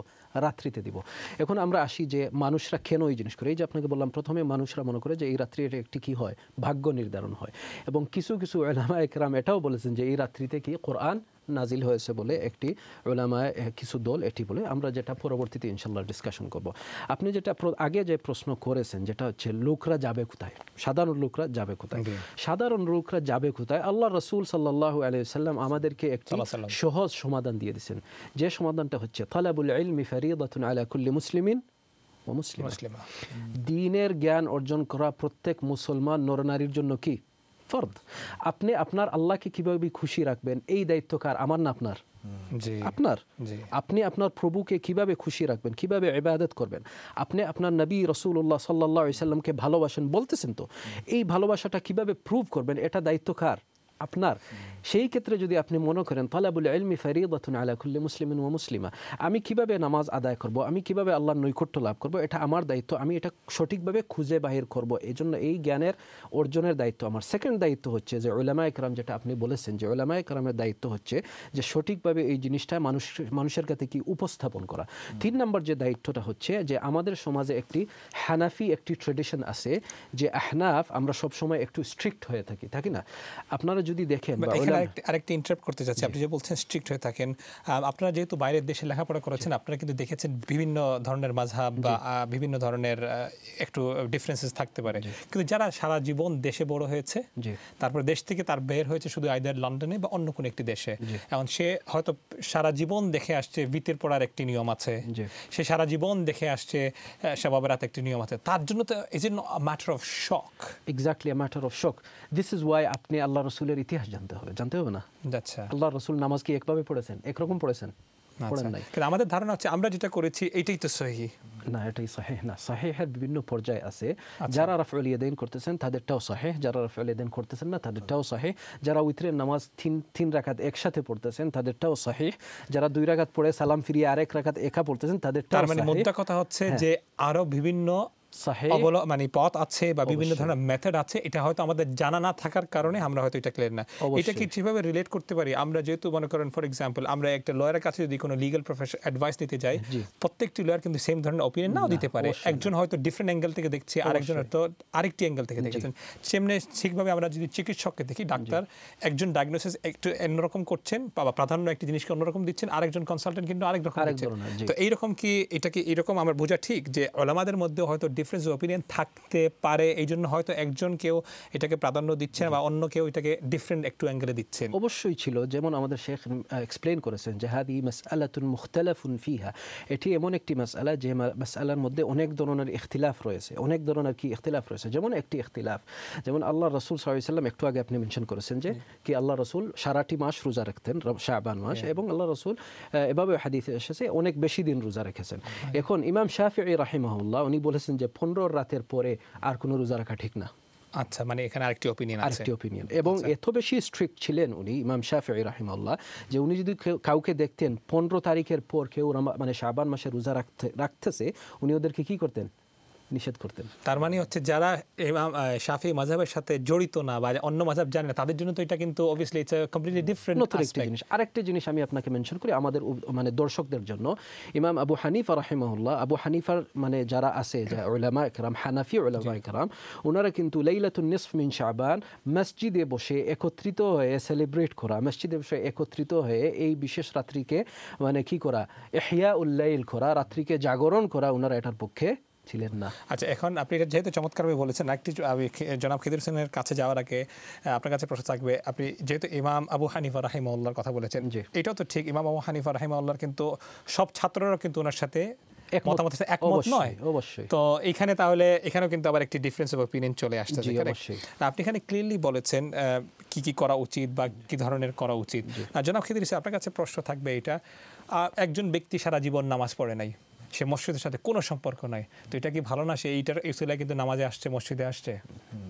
রাত্রিতে দিব এখন আমরা আসি যে মানুষরা কেন এই জিনিস করে এই যে আপনাকে বললাম প্রথমে মানুষরা মনে করে যে এই রাত্রি এটা একটি কী হয় ভাগ্য নির্ধারণ হয় এবং কিছু কিছু এলামা একরাম এটাও বলেছেন যে এই রাত্রিতে কি কোরআন নাজিল হয়েছে বলে একটি ওলামায় কিছু দল এটি বলে আমরা যেটা পরবর্তীতে ইনশাল্লাহ ডিসকাশন করব আপনি যেটা আগে যে প্রশ্ন করেছেন যেটা হচ্ছে লোকরা যাবে কোথায় সাধারণ লোকরা যাবে কোথায় সাধারণ লোকরা যাবে কোথায় আল্লাহ রসুল সাল্লাহ আলাইসাল্লাম আমাদেরকে একটি সহজ সমাধান দিয়ে দিয়েছেন যে সমাধানটা হচ্ছে তালাবুল ইলমি ফারিদাতুন আলা কুল্লি মুসলিমিন ও মুসলিম দিনের জ্ঞান অর্জন করা প্রত্যেক মুসলমান নরনারীর জন্য কি ফর্দ আপনি আপনার আল্লাহকে কিভাবে খুশি রাখবেন এই দায়িত্ব কার আমার না আপনার আপনার আপনি আপনার প্রভুকে কিভাবে খুশি রাখবেন কিভাবে ইবাদত করবেন আপনি আপনার নবী রসুল্লাহ সাল্লা সাল্লামকে ভালোবাসেন বলতেছেন তো এই ভালোবাসাটা কিভাবে প্রুভ করবেন এটা দায়িত্ব কার আপনার সেই ক্ষেত্রে যদি আপনি মনে করেন তালাবুল এলমি ফারিদাতুন আলা কুল্লি মুসলিমিন ও মুসলিমা আমি কিভাবে নামাজ আদায় করব আমি কিভাবে আল্লাহর নৈকট্য লাভ করব এটা আমার দায়িত্ব আমি এটা সঠিকভাবে খুঁজে বাহির করব এই জন্য এই জ্ঞানের অর্জনের দায়িত্ব আমার সেকেন্ড দায়িত্ব হচ্ছে যে ওলামা একরাম যেটা আপনি বলেছেন যে ওলামা একরামের দায়িত্ব হচ্ছে যে সঠিকভাবে এই জিনিসটা মানুষ মানুষের কাছে কি উপস্থাপন করা তিন নম্বর যে দায়িত্বটা হচ্ছে যে আমাদের সমাজে একটি হানাফি একটি ট্রেডিশন আছে যে আহনাফ আমরা সবসময় একটু স্ট্রিক্ট হয়ে থাকি থাকি না আপনারা যদি দেখেন আরেকটি ইন্টারপ্ট করতে চাচ্ছি আপনি যে বলছেন স্ট্রিক্ট হয়ে থাকেন আপনারা যেহেতু বাইরের দেশে লেখাপড়া করেছেন আপনারা কিন্তু দেখেছেন বিভিন্ন ধরনের মাঝহাব বা বিভিন্ন ধরনের একটু ডিফারেন্সেস থাকতে পারে কিন্তু যারা সারা জীবন দেশে বড় হয়েছে তারপর দেশ থেকে তার বের হয়েছে শুধু আইদার লন্ডনে বা অন্য কোনো একটি দেশে এখন সে হয়তো সারা জীবন দেখে আসছে বিতের পড়ার একটি নিয়ম আছে সে সারা জীবন দেখে আসছে শাবাবের হাতে একটি নিয়ম আছে তার জন্য তো ইজ ইন ম্যাটার অফ শখ এক্স্যাক্টলি ম্যাটার অফ শখ দিস ইজ ওয়াই আপনি আল্লাহ রসুলের নামাজের ইতিহাস জানতে হবে জানতে হবে না আচ্ছা আল্লাহ রসুল নামাজ কি একভাবে পড়েছেন একরকম পড়েছেন আচ্ছা। আমাদের ধারণা হচ্ছে আমরা যেটা করেছি এটাই তো সহি না এটাই না সহেহের বিভিন্ন আছে আচ্ছা। যারা রাফেল করতেছেন তাদেরটাও সহেহ যারা রাফেল করতেছেন না তাদেরটাও সহেহ যারা উইত্রের নামাজ তিন তিন রাখাত একসাথে পড়তেছেন তাদেরটাও সহেহ যারা দুই রাখাত পড়ে সালাম ফিরিয়ে আরেক রাখাত একা পড়তেছেন তাদের তার মানে মোদ্দা কথা হচ্ছে হ্যাঁ। যে আরো বিভিন্ন মানে পথ আছে বা বিভিন্ন ধরনের মেথড আছে এটা হয়তো আমাদের জানা না থাকার কারণে আমরা হয়তো এটা ক্লিয়ার না এটা কি যেভাবে রিলেট করতে পারি আমরা যেহেতু মনে করেন ফর এক্সাম্পল আমরা একটা লয়ারের কাছে যদি কোনো লিগাল প্রফেশন অ্যাডভাইস নিতে যাই প্রত্যেকটি লয়ার কিন্তু সেম ধরনের অপিনিয়ন নাও দিতে পারে একজন হয়তো ডিফারেন্ট অ্যাঙ্গেল থেকে দেখছে আরেকজন হয়তো আরেকটি অ্যাঙ্গেল থেকে দেখেছেন সেমনি ঠিকভাবে আমরা যদি চিকিৎসককে দেখি ডাক্তার একজন ডায়াগনোসিস একটু অন্যরকম করছেন বা প্রাধান্য একটি জিনিসকে অন্যরকম দিচ্ছেন আরেকজন কনসালটেন্ট কিন্তু আরেক রকম তো এইরকম কি এটা কি এরকম আমার বোঝা ঠিক যে ওলামাদের মধ্যে হয়তো ডিফারেন্স অফ অপিনিয়ন থাকতে পারে এই জন্য হয়তো একজন কেউ এটাকে প্রাধান্য দিচ্ছেন বা অন্য কেউ এটাকে ডিফারেন্ট একটু অ্যাঙ্গেলে দিচ্ছেন অবশ্যই ছিল যেমন আমাদের শেখ এক্সপ্লেন করেছেন যে হাদি মাসআলাতুন মুখতালাফুন ফিহা এটি এমন একটি মাসআলা যে মাসআলার মধ্যে অনেক ধরনের ইখতিলাফ রয়েছে অনেক ধরনের কি ইখতিলাফ রয়েছে যেমন একটি ইখতিলাফ যেমন আল্লাহ রসুল সাল্লাম একটু আগে আপনি মেনশন করেছেন যে কি আল্লাহ রসুল সারাটি মাস রোজা রাখতেন শাহবান মাস হ্যাঁ। এবং আল্লাহ রসুল এভাবে হাদিসে এসেছে অনেক বেশি দিন রোজা রেখেছেন হ্যাঁ। এখন ইমাম শাহি রাহিমাহুল্লাহ উনি বলেছেন যে পনেরো রাতের পরে আর কোনো রোজা রাখা ঠিক না আচ্ছা মানে এখানে আরেকটি অপিনিয়ন আরেকটি অপিনিয়ন আচ্ছা। এবং এত বেশি স্ট্রিক্ট ছিলেন উনি ইমাম শাহি রাহিমাল্লাহ যে উনি যদি কাউকে দেখতেন পনেরো তারিখের পর কেউ মানে শাবান মাসে রোজা রাখতে রাখতেছে উনি ওদেরকে কি করতেন নিষেধ করতেন তার মানে হচ্ছে যারা ইমাম শাফি মাঝাবের সাথে জড়িত না বা অন্য মাঝাব জানে না তাদের জন্য তো এটা কিন্তু অবভিয়াসলি ইটস কমপ্লিটলি ডিফারেন্ট নতুন একটা জিনিস আরেকটা জিনিস আমি আপনাকে মেনশন করি আমাদের মানে দর্শকদের জন্য ইমাম আবু হানিফা রাহিমাহুল্লাহ আবু হানিফার মানে যারা আছে যা ওলামা একরাম হানাফি ওলামা একরাম ওনারা কিন্তু লাইলাতুন নিসফ মিন শাবান মসজিদে বসে একত্রিত হয়ে সেলিব্রেট করা মসজিদে বসে একত্রিত হয়ে এই বিশেষ রাত্রিকে মানে কি করা এহিয়া উল্লাইল করা রাত্রিকে জাগরণ করা ওনারা এটার পক্ষে ছিলেন না আচ্ছা এখন আপনি এটা যেহেতু চমৎকারভাবে বলেছেন একটি জনাব খিদির হোসেনের কাছে যাওয়ার আগে আপনার কাছে প্রশ্ন থাকবে আপনি যেহেতু ইমাম আবু হানিফা রাহিমউল্লার কথা বলেছেন এটাও তো ঠিক ইমাম আবু হানিফা রাহিমউল্লার কিন্তু সব ছাত্ররাও কিন্তু ওনার সাথে তো এখানে তাহলে এখানেও কিন্তু আবার একটি ডিফারেন্স অফ অপিনিয়ন চলে আসছে আপনি এখানে ক্লিয়ারলি বলেছেন কি কি করা উচিত বা কি ধরনের করা উচিত জনাব খিদির আপনার কাছে প্রশ্ন থাকবে এটা একজন ব্যক্তি সারা জীবন নামাজ পড়ে নাই সে মসজিদের সাথে কোনো সম্পর্ক নাই তো এটা কি ভালো না সে এইটার এসিলায় কিন্তু নামাজে আসছে মসজিদে আসছে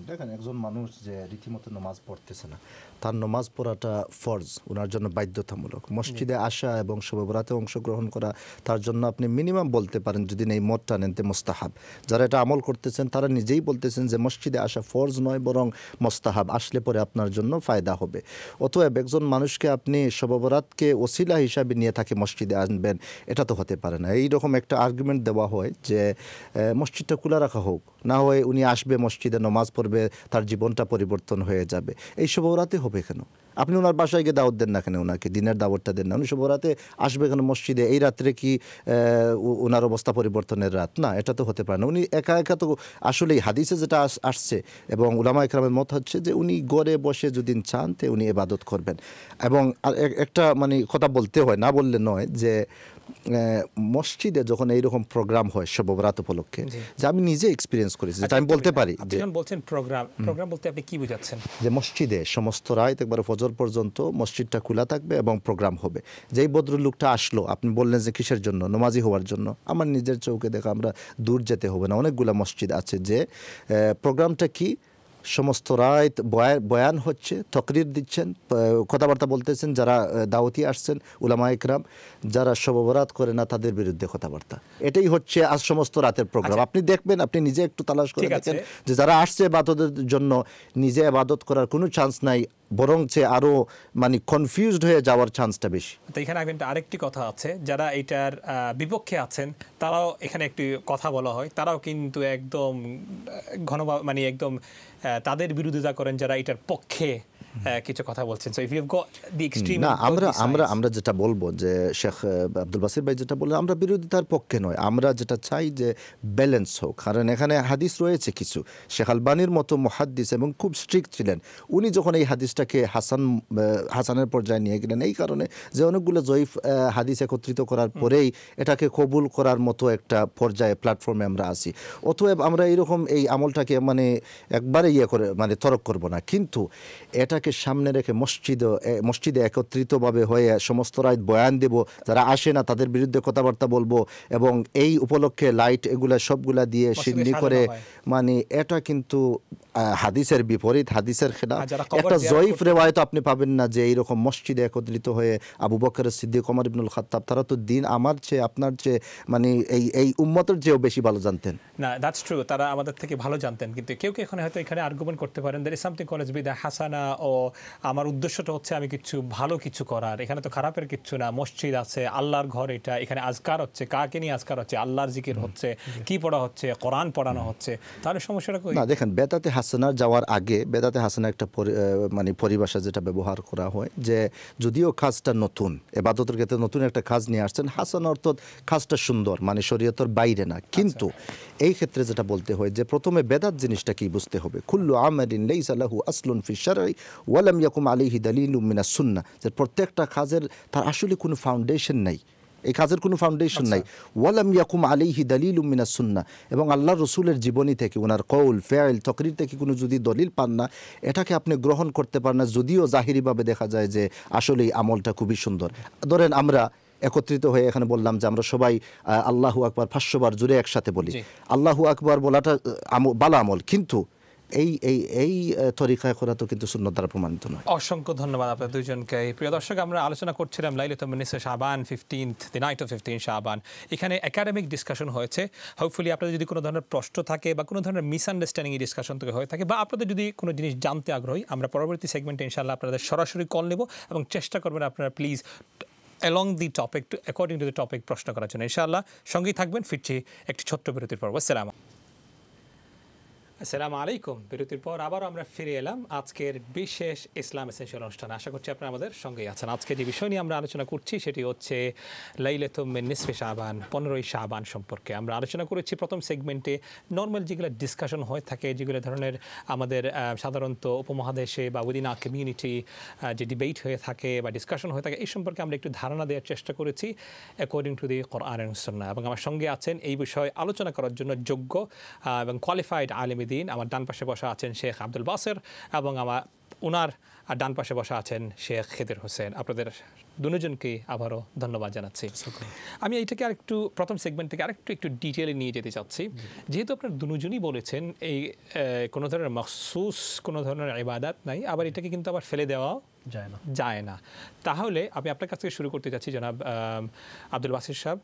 দেখেন একজন মানুষ যে রীতিমতো নামাজ পড়তেছে না তার নামাজ পড়াটা ফরজ ওনার জন্য বাধ্যতামূলক মসজিদে আসা এবং শুভবরাতে অংশগ্রহণ করা তার জন্য আপনি মিনিমাম বলতে পারেন যদি এই মতটা নেন তে মোস্তাহাব যারা এটা আমল করতেছেন তারা নিজেই বলতেছেন যে মসজিদে আসা ফরজ নয় বরং মোস্তাহাব আসলে পরে আপনার জন্য ফায়দা হবে অতএব একজন মানুষকে আপনি শুভবরাতকে ওসিলা হিসাবে নিয়ে থাকে মসজিদে আনবেন এটা তো হতে পারে না এইরকম একটা একটা আর্গুমেন্ট দেওয়া হয় যে মসজিদটা খোলা রাখা হোক না হয় উনি আসবে মসজিদে নমাজ পড়বে তার জীবনটা পরিবর্তন হয়ে যাবে এই ওরাতে হবে কেন আপনি ওনার বাসায় গিয়ে দাওয়াত দেন না কেন ওনাকে দিনের দাওয়াতটা দেন না উনি ওরাতে আসবে কেন মসজিদে এই রাত্রে কি ওনার অবস্থা পরিবর্তনের রাত না এটা তো হতে পারে না উনি একা একা তো আসলে হাদিসে যেটা আসছে এবং উলামা একরামের মত হচ্ছে যে উনি গড়ে বসে যদি চান তে উনি এবাদত করবেন এবং একটা মানে কথা বলতে হয় না বললে নয় যে মসজিদে যখন এইরকম প্রোগ্রাম হয় শবরাত উপলক্ষে যে আমি নিজে এক্সপিরিয়েন্স করেছি যেটা আমি আচ্ছা, বলতে পারি বলছেন প্রোগ্রাম প্রোগ্রাম বলতে আপনি কি বোঝাচ্ছেন যে মসজিদে সমস্ত রায় একবার ফজর পর্যন্ত মসজিদটা খোলা থাকবে এবং প্রোগ্রাম হবে যেই ভদ্রলোকটা আসলো আপনি বললেন যে কিসের জন্য নমাজি হওয়ার জন্য আমার নিজের চৌকে দেখা আমরা দূর যেতে হবে না অনেকগুলো মসজিদ আছে যে প্রোগ্রামটা কি সমস্ত রায় বয়ান হচ্ছে তকরির দিচ্ছেন কথাবার্তা বলতেছেন যারা দাওয়াতি আসছেন উলামা ইকরাম যারা সববরাত করে না তাদের বিরুদ্ধে কথাবার্তা এটাই হচ্ছে আজ সমস্ত রাতের প্রোগ্রাম আচ্ছা। আপনি দেখবেন আপনি নিজে একটু তালাশ করে দেখেন যে যারা আসছে বাদতের জন্য নিজে আবাদত করার কোনো চান্স নাই বরং যে আরও মানে কনফিউজড হয়ে যাওয়ার চান্সটা বেশি তো এখানে কিন্তু আরেকটি কথা আছে যারা এটার বিপক্ষে আছেন তারাও এখানে একটি কথা বলা হয় তারাও কিন্তু একদম ঘন মানে একদম তাদের বিরোধিতা করেন যারা এটার পক্ষে হ্যাঁ, কিছু কথা বলছেন so if you got the extreme না আমরা আমরা আমরা যেটা বলবো যে শেখ আব্দুল বাসির ভাই যেটা বলে আমরা বিরোধিতার পক্ষে নয় আমরা যেটা চাই যে ব্যালেন্স হোক কারণ এখানে হাদিস রয়েছে কিছু শেখ আলবানির মতো মহাদ্দিস এবং খুব স্ট্রিক্ট ছিলেন উনি যখন এই হাদিসটাকে হাসান হাসানের পর্যায়ে নিয়ে গেলেন এই কারণে যে অনেকগুলো জয়ীফ হাদিস একত্রিত করার পরেই এটাকে কবুল করার মতো একটা পর্যায়ে প্ল্যাটফর্মে আমরা আসি অতএব আমরা এইরকম এই আমলটাকে মানে একবারে ইয়ে করে মানে তরক করব না কিন্তু এটা কথাকে সামনে রেখে মসজিদ মসজিদে একত্রিতভাবে হয়ে সমস্ত রায় বয়ান দেব যারা আসে না তাদের বিরুদ্ধে কথাবার্তা বলবো এবং এই উপলক্ষে লাইট এগুলা সবগুলা দিয়ে সিন্নি করে মানে এটা কিন্তু হাদিসের বিপরীত হাদিসের খেলা একটা জয়ীফ রেওয়ায়ত আপনি পাবেন না যে এইরকম মসজিদে একত্রিত হয়ে আবু বকর সিদ্দিক কমর ইবনুল খাতাব তারা তো দিন আমার চেয়ে আপনার চেয়ে মানে এই এই উম্মতের চেয়েও বেশি ভালো জানতেন না দ্যাটস ট্রু তারা আমাদের থেকে ভালো জানতেন কিন্তু কেউ কেউ এখানে হয়তো এখানে আর্গুমেন্ট করতে পারেন that is something college the হাসানা ও ও আমার উদ্দেশ্যটা হচ্ছে আমি কিছু ভালো কিছু করার এখানে তো খারাপের কিছু না মসজিদ আছে আল্লাহর ঘর এটা এখানে আজকার হচ্ছে কাকে নিয়ে আজকার হচ্ছে আল্লাহর জিকির হচ্ছে কি পড়া হচ্ছে কোরআন পড়ানো হচ্ছে তাহলে সমস্যাটা না দেখেন বেদাতে হাসানার যাওয়ার আগে বেদাতে হাসানা একটা মানে পরিভাষা যেটা ব্যবহার করা হয় যে যদিও কাজটা নতুন এবাদতের ক্ষেত্রে নতুন একটা কাজ নিয়ে আসছেন হাসান অর্থাৎ কাজটা সুন্দর মানে শরীয়তর বাইরে না আচ্ছা। কিন্তু এই ক্ষেত্রে যেটা বলতে হয় যে প্রথমে বেদাত জিনিসটা কি বুঝতে হবে খুল্লু আমারিন লেইসালাহু আসলুন ফি শারঈ ওয়ালাম ইয়াকুম আলিহি দলিল মিনা সুন্না যে প্রত্যেকটা কাজের তার আসলে কোনো ফাউন্ডেশন নেই এই কাজের কোনো ফাউন্ডেশন আচ্ছা। নাই ওয়ালাম ইয়াকুম আলিহি দলিল মিনা সুন্না এবং আল্লাহ রসুলের জীবনী থেকে ওনার কৌল ফেয়াল তকরির থেকে কোনো যদি দলিল পান না এটাকে আপনি গ্রহণ করতে পারেন না যদিও জাহিরিভাবে দেখা যায় যে আসলে আমলটা খুবই সুন্দর ধরেন আমরা একত্রিত হয়ে এখানে বললাম যে আমরা সবাই আল্লাহু আকবার পাঁচশোবার জুড়ে একসাথে বলি আল্লাহু আকবার বলাটা বালা আমল কিন্তু এই এই এই তরিকায় করা তো কিন্তু শূন্য দ্বারা প্রমাণিত নয় অসংখ্য ধন্যবাদ আপনার দুজনকে প্রিয় দর্শক আমরা আলোচনা করছিলাম লাইলতমিনিস শাহবান fifteenth the night of fifteen শাহবান এখানে একাডেমিক ডিসকাশন হয়েছে হোপফুলি আপনাদের যদি কোনো ধরনের প্রশ্ন থাকে বা কোনো ধরনের মিসআন্ডারস্ট্যান্ডিং এই ডিসকাশন থেকে হয়ে থাকে বা আপনাদের যদি কোনো জিনিস জানতে আগ্রহী আমরা পরবর্তী সেগমেন্টে ইনশাল্লাহ আপনাদের সরাসরি কল নেব এবং চেষ্টা করবেন আপনারা please along the topic to according to the topic প্রশ্ন করার জন্য ইনশাআল্লাহ সঙ্গেই থাকবেন ফিরছি একটি ছোট্ট বিরতির পর্ব সালাম আসসালামু আলাইকুম বিরতির পর আবারও আমরা ফিরে এলাম আজকের বিশেষ ইসলাম এসেন্সিয়াল অনুষ্ঠান আশা করছি আপনারা আমাদের সঙ্গেই আছেন আজকে যে বিষয় নিয়ে আমরা আলোচনা করছি সেটি হচ্ছে লাইলেতমের নিসফে শাহবান পনেরোই শাহবান সম্পর্কে আমরা আলোচনা করেছি প্রথম সেগমেন্টে নর্মাল যেগুলো ডিসকাশন হয়ে থাকে যেগুলো ধরনের আমাদের সাধারণত উপমহাদেশে বা উইদিন আ কমিউনিটি যে ডিবেট হয়ে থাকে বা ডিসকাশন হয়ে থাকে এই সম্পর্কে আমরা একটু ধারণা দেওয়ার চেষ্টা করেছি অ্যাকর্ডিং টু দি আর এবং আমার সঙ্গে আছেন এই বিষয়ে আলোচনা করার জন্য যোগ্য এবং কোয়ালিফাইড আলিমী দিন আমার ডান পাশে বসা আছেন শেখ আব্দুল বাসের এবং আমার ওনার আর ডান পাশে বসা আছেন শেখ খেদের হোসেন আপনাদের দুজনকে আবারও ধন্যবাদ জানাচ্ছি আচ্ছা। আমি এইটাকে একটু প্রথম সেগমেন্ট থেকে আরেকটু একটু ডিটেলে নিয়ে যেতে চাচ্ছি যেহেতু আপনার দুজনই বলেছেন এই কোনো ধরনের মখসুস কোনো ধরনের ইবাদাত নাই আবার এটাকে কিন্তু আবার ফেলে দেওয়া যায় না যায় না তাহলে আমি আপনার কাছ থেকে শুরু করতে চাচ্ছি জনাব আব্দুল বাসির সাহেব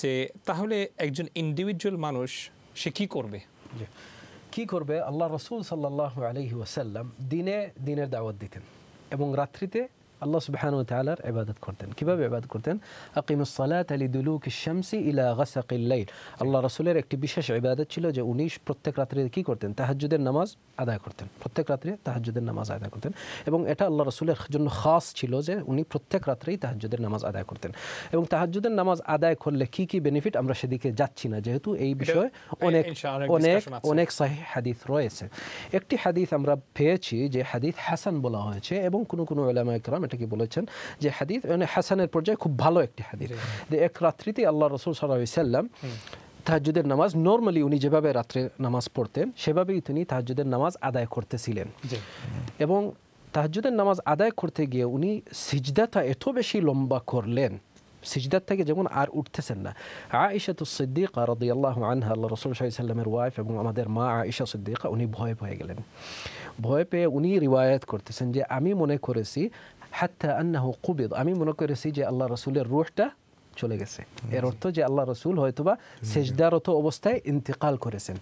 যে তাহলে একজন ইন্ডিভিজুয়াল মানুষ সে কী করবে কি করবে আল্লাহ রসুল সাল্লাহ আলহি ওসাল্লাম দিনে দিনের দাওয়াত দিতেন এবং রাত্রিতে আল্লাহ সুবহান ও তালার ইবাদত করতেন কিভাবে ইবাদত করতেন আকিমুস সালাত আলী দুলুক শামসি ইলা গাসাকিল্লাইল আল্লাহ রসুলের একটি বিশেষ ইবাদত ছিল যে উনি প্রত্যেক রাত্রে কি করতেন তাহাজুদের নামাজ আদায় করতেন প্রত্যেক রাত্রে তাহাজুদের নামাজ আদায় করতেন এবং এটা আল্লাহ রসুলের জন্য খাস ছিল যে উনি প্রত্যেক রাত্রেই তাহাজুদের নামাজ আদায় করতেন এবং তাহাজুদের নামাজ আদায় করলে কি কি বেনিফিট আমরা সেদিকে যাচ্ছি না যেহেতু এই বিষয়ে অনেক অনেক অনেক সাহি হাদিস রয়েছে একটি হাদিস আমরা পেয়েছি যে হাদিস হাসান বলা হয়েছে এবং কোনো কোনো ওলামা একরাম এটাকে বলেছেন যে হাদিস মানে হাসানের পর্যায়ে খুব ভালো একটি হাদিস যে এক রাত্রিতে আল্লাহ রসুল সাল্লাম তাহাজুদের নামাজ নর্মালি উনি যেভাবে রাত্রে নামাজ পড়তেন সেভাবেই তিনি তাহাজুদের নামাজ আদায় করতেছিলেন এবং তাহাজুদের নামাজ আদায় করতে গিয়ে উনি সিজদাতা এত বেশি লম্বা করলেন সিজদার থেকে যেমন আর উঠতেছেন না আ আয়েশাতু সিদ্দিকা রদি আল্লাহ আনহা আল্লাহ রসুল সাল্লামের ওয়াইফ এবং আমাদের মা আয়েশা সিদ্দিকা উনি ভয় পেয়ে গেলেন ভয় পেয়ে উনি রিওয়ায়ত করতেছেন যে আমি মনে করেছি হাত্তা আন্নাহু কুবিদ আমি মনে করেছি যে আল্লাহ রসুলের রুহটা চলে গেছে এর অর্থ যে আল্লাহ রসুল হয়তোবা শেষদারত অবস্থায় ইন্তেকাল করেছেন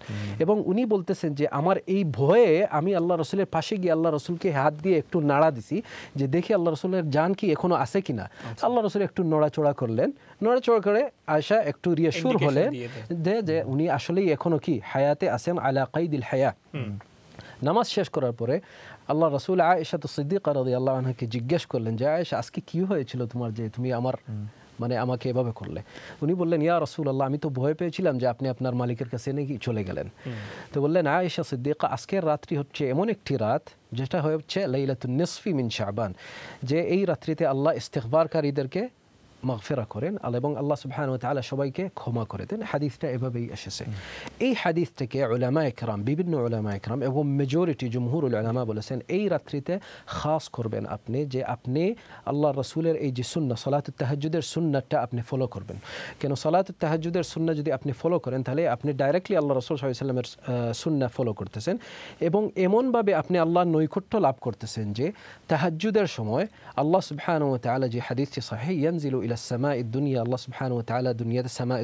এবং উনি বলতেছেন যে আমার এই ভয়ে আমি আল্লাহ রসুলের পাশে গিয়ে আল্লাহ রসুলকে হাত দিয়ে একটু নাড়া দিছি যে দেখি আল্লাহ রসুলের যান কি এখনো আছে কি না আল্লাহ রসুল একটু নড়াচড়া করলেন নড়াচড়া করে আয়সা একটু রিয়াসুর হলেন যে উনি আসলেই এখনো কি হায়াতে আছেন আলা কাইদিল হায়া নামাজ শেষ করার পরে আল্লাহ রসুল আয়েশা তো সিদ্দিকা রাজি আল্লাহ আনহাকে জিজ্ঞেস করলেন যে আয়েশা আজকে কী হয়েছিল তোমার যে তুমি আমার মানে আমাকে এভাবে করলে উনি বললেন ইয়া রসুল আল্লাহ আমি তো ভয় পেয়েছিলাম যে আপনি আপনার মালিকের কাছে নাকি চলে গেলেন তো বললেন আয়েশা সিদ্দিকা আজকের রাত্রি হচ্ছে এমন একটি রাত যেটা হয়ে হচ্ছে লাইলাতুল নিসফি মিন শাহবান যে এই রাত্রিতে আল্লাহ ইস্তেকবারকারীদেরকে মাগফিরা করেন আল্লাহ এবং আল্লাহ সুবহান ও তালা সবাইকে ক্ষমা করে দেন হাদিসটা এভাবেই এসেছে এই হাদিস থেকে ওলামা একরাম বিভিন্ন ওলামা একরাম এবং মেজরিটি জমহুরুল ওলামা বলেছেন এই রাত্রিতে খাস করবেন আপনি যে আপনি আল্লাহ রসুলের এই যে সুন্না সলাত তাহাজুদের সুন্নাটা আপনি ফলো করবেন কেন সলাত তাহাজুদের সুন্না যদি আপনি ফলো করেন তাহলে আপনি ডাইরেক্টলি আল্লাহ রসুল সাল্লামের সুন্না ফলো করতেছেন এবং এমনভাবে আপনি আল্লাহর নৈকট্য লাভ করতেছেন যে তাহাজুদের সময় আল্লাহ সুবহান ও তালা যে হাদিসটি সাহে ইয়ানজিলু ইলা ইলা সামা আল্লাহ সুবহান ও তালা দুনিয়াতে সামা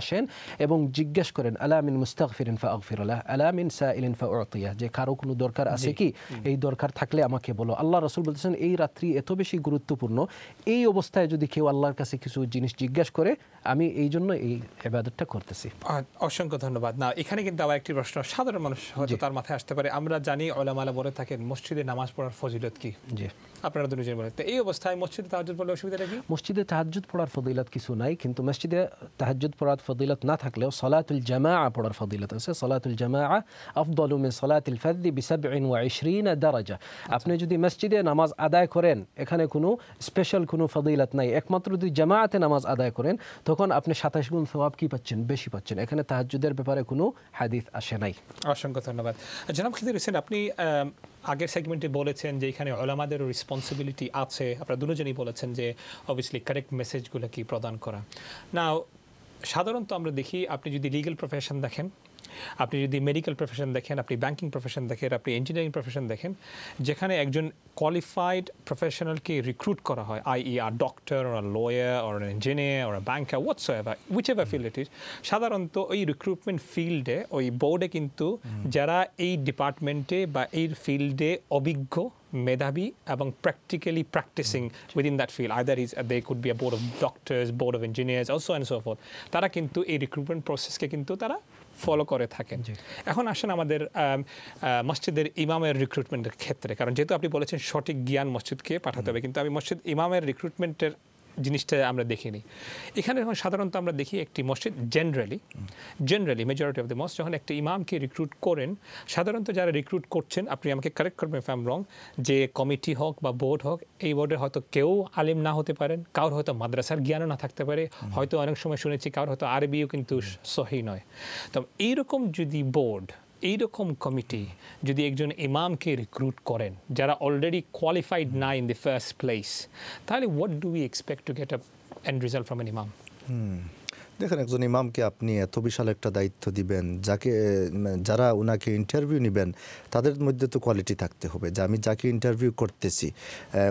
আসেন এবং জিজ্ঞেস করেন আলামিন মুস্তাক ফা আলামিন সা ইলিন ফা যে কারো কোনো দরকার আছে কি এই দরকার থাকলে আমাকে বলো আল্লাহ রসুল বলতেছেন এই রাত্রি এত বেশি গুরুত্বপূর্ণ এই অবস্থায় যদি কেউ আল্লাহর কাছে কিছু জিনিস জিজ্ঞেস করে আমি এই জন্য এই এবাদতটা করতেছি অসংখ্য ধন্যবাদ না এখানে কিন্তু আবার একটি প্রশ্ন সাধারণ মানুষ হয়তো তার মাথায় আসতে পারে আমরা জানি ওলামালা বলে থাকেন মসজিদে নামাজ পড়ার ফজিলত কি জি আপনারা দুজন বলেন এই অবস্থায় মসজিদে তাহাজুদ পড়লে মসজিদে তাহাজুদ পড়ার ফদিলত কিছু নাই কিন্তু মসজিদে তাহাজুদ পড়ার ফদিলত না থাকলেও সলাতুল জামা পড়ার ফদিলত আছে সলাতুল জামা আফদল উমে সলাতুল ফাদি দারাজা আপনি আচ্ছা। যদি মসজিদে নামাজ আদায় করেন এখানে কোনো স্পেশাল কোনো ফদিলত নাই একমাত্র যদি জামাআতে নামাজ আদায় করেন তখন আপনি সাতাশ গুণ স্বভাব কি পাচ্ছেন বেশি পাচ্ছেন এখানে তাহাজুদের ব্যাপারে কোনো হাদিস আসে নাই অসংখ্য ধন্যবাদ জনাব খিদির হোসেন আপনি আগের সেগমেন্টে বলেছেন যে এখানে ওলামাদের রেসপন্সিবিলিটি আছে আপনারা দুজনই বলেছেন যে অবভিয়াসলি কারেক্ট মেসেজগুলো কি প্রদান করা না সাধারণত আমরা দেখি আপনি যদি লিগেল প্রফেশন দেখেন আপনি যদি মেডিকেল প্রফেশন দেখেন আপনি ব্যাংকিং প্রফেশন দেখেন আপনি ইঞ্জিনিয়ারিং প্রফেশন দেখেন যেখানে একজন কোয়ালিফাইড প্রফেশনালকে রিক্রুট করা হয় আই ই আর ডক্টর আর lawyer or engineer or banker whatsoever whichever field it is সাধারণত ওই রিক্রুটমেন্ট ফিল্ডে ওই বোর্ডে কিন্তু যারা এই ডিপার্টমেন্টে বা এই ফিল্ডে অভিজ্ঞ মেধাবী এবং practically practising in that field other is they could be a board of doctors board of engineers also and so forth তারা কিন্তু এই রিক্রুটমেন্ট প্রসেসকে কিন্তু তারা ফলো করে থাকেন এখন আসেন আমাদের মসজিদের ইমামের রিক্রুটমেন্টের ক্ষেত্রে কারণ যেহেতু আপনি বলেছেন সঠিক জ্ঞান মসজিদকে পাঠাতে হবে কিন্তু আমি মসজিদ ইমামের রিক্রুটমেন্টের জিনিসটা আমরা দেখিনি এখানে যখন সাধারণত আমরা দেখি একটি মসজিদ generally generally majority of the মসজিদ যখন একটা ইমামকে রিক্রুট করেন সাধারণত যারা রিক্রুট করছেন আপনি আমাকে কারেক্ট করবেন ফ্যাম রং যে কমিটি হোক বা বোর্ড হোক এই বোর্ডে হয়তো কেউ আলিম না হতে পারেন কারোর হয়তো মাদ্রাসার জ্ঞানও না থাকতে পারে হয়তো অনেক সময় শুনেছি কারোর হয়তো আরবিও কিন্তু সহি নয় তো এইরকম যদি বোর্ড এইরকম কমিটি যদি একজন ইমামকে রিক্রুট করেন যারা অলরেডি কোয়ালিফাইড না ইন দ্য ফার্স্ট প্লেস তাহলে what do we expect to get up end result from an imam দেখেন একজন ইমামকে আপনি এত বিশাল একটা দায়িত্ব দিবেন যাকে মানে যারা ওনাকে ইন্টারভিউ নেবেন তাদের মধ্যে তো কোয়ালিটি থাকতে হবে যে আমি যাকে ইন্টারভিউ করতেছি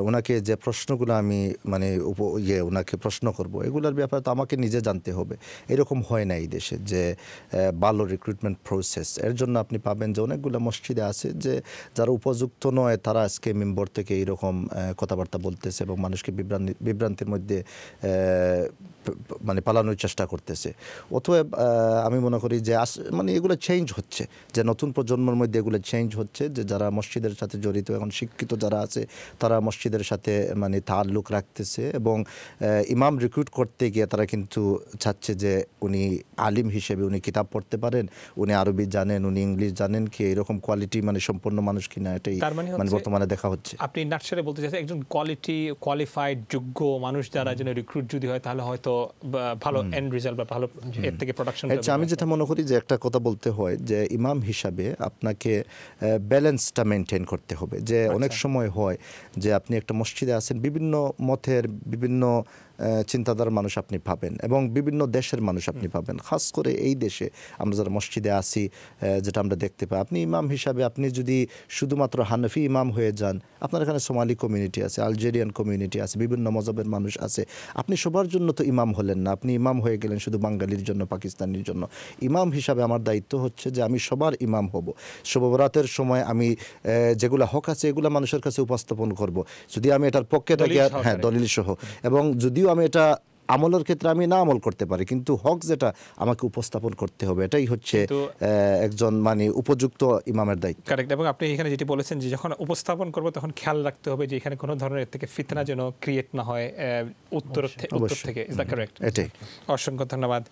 ওনাকে যে প্রশ্নগুলো আমি মানে উপ ইয়ে ওনাকে প্রশ্ন করব এগুলোর ব্যাপারে তো আমাকে নিজে জানতে হবে এরকম হয় না এই দেশে যে ভালো রিক্রুটমেন্ট প্রসেস এর জন্য আপনি পাবেন যে অনেকগুলো মসজিদে আছে যে যারা উপযুক্ত নয় তারা আজকে মেম্বর থেকে এইরকম কথাবার্তা বলতেছে এবং মানুষকে বিভ্রান্তি বিভ্রান্তির মধ্যে মানে পালানোর চেষ্টা করতেছে অথবা আমি মনে করি যে আস মানে এগুলো চেঞ্জ হচ্ছে যে নতুন প্রজন্মের মধ্যে এগুলো চেঞ্জ হচ্ছে যে যারা মসজিদের সাথে জড়িত এখন শিক্ষিত যারা আছে তারা মসজিদের সাথে মানে তাল্লুক রাখতেছে এবং ইমাম রিক্রুট করতে গিয়ে তারা কিন্তু চাচ্ছে যে উনি আলিম হিসেবে উনি কিতাব পড়তে পারেন উনি আরবি জানেন উনি ইংলিশ জানেন কি এরকম কোয়ালিটি মানে সম্পূর্ণ মানুষ কিনা এটাই মানে, মানে বর্তমানে দেখা হচ্ছে আপনি নার্সারে বলতে চাইছেন একজন কোয়ালিটি কোয়ালিফাইড যোগ্য মানুষ যারা যেন রিক্রুট যদি হয় তাহলে হয়তো ভালো এন্ড রেজাল্ট বা ভালো এর থেকে প্রোডাকশন আচ্ছা আমি যেটা মনে করি যে একটা কথা বলতে হয় যে ইমাম হিসাবে আপনাকে ব্যালেন্সটা মেনটেন করতে হবে যে অনেক আচ্ছা। সময় হয় যে আপনি একটা মসজিদে আছেন বিভিন্ন মতের বিভিন্ন চিন্তাধার মানুষ আপনি পাবেন এবং বিভিন্ন দেশের মানুষ আপনি পাবেন খাস করে এই দেশে আমরা যারা মসজিদে আসি যেটা আমরা দেখতে পাই আপনি ইমাম হিসাবে আপনি যদি শুধুমাত্র হানফি ইমাম হয়ে যান আপনার এখানে সোমালি কমিউনিটি আছে আলজেরিয়ান কমিউনিটি আছে বিভিন্ন মজবের মানুষ আছে আপনি সবার জন্য তো ইমাম হলেন না আপনি ইমাম হয়ে গেলেন শুধু বাঙালির জন্য পাকিস্তানির জন্য ইমাম হিসাবে আমার দায়িত্ব হচ্ছে যে আমি সবার ইমাম হব শুভরাতের সময় আমি যেগুলো হক আছে এগুলো মানুষের কাছে উপস্থাপন করব যদি আমি এটার পক্ষে থাকি হ্যাঁ দলিল সহ এবং যদি যদিও আমি এটা আমলের ক্ষেত্রে আমি না আমল করতে পারি কিন্তু হক যেটা আমাকে উপস্থাপন করতে হবে এটাই হচ্ছে একজন মানে উপযুক্ত ইমামের দায়িত্ব কারেক্ট এবং আপনি এখানে যেটি বলেছেন যে যখন উপস্থাপন করবো তখন খেয়াল রাখতে হবে যে এখানে কোনো ধরনের থেকে ফিতনা যেন ক্রিয়েট না হয় উত্তর উত্তর থেকে এটাই অসংখ্য ধন্যবাদ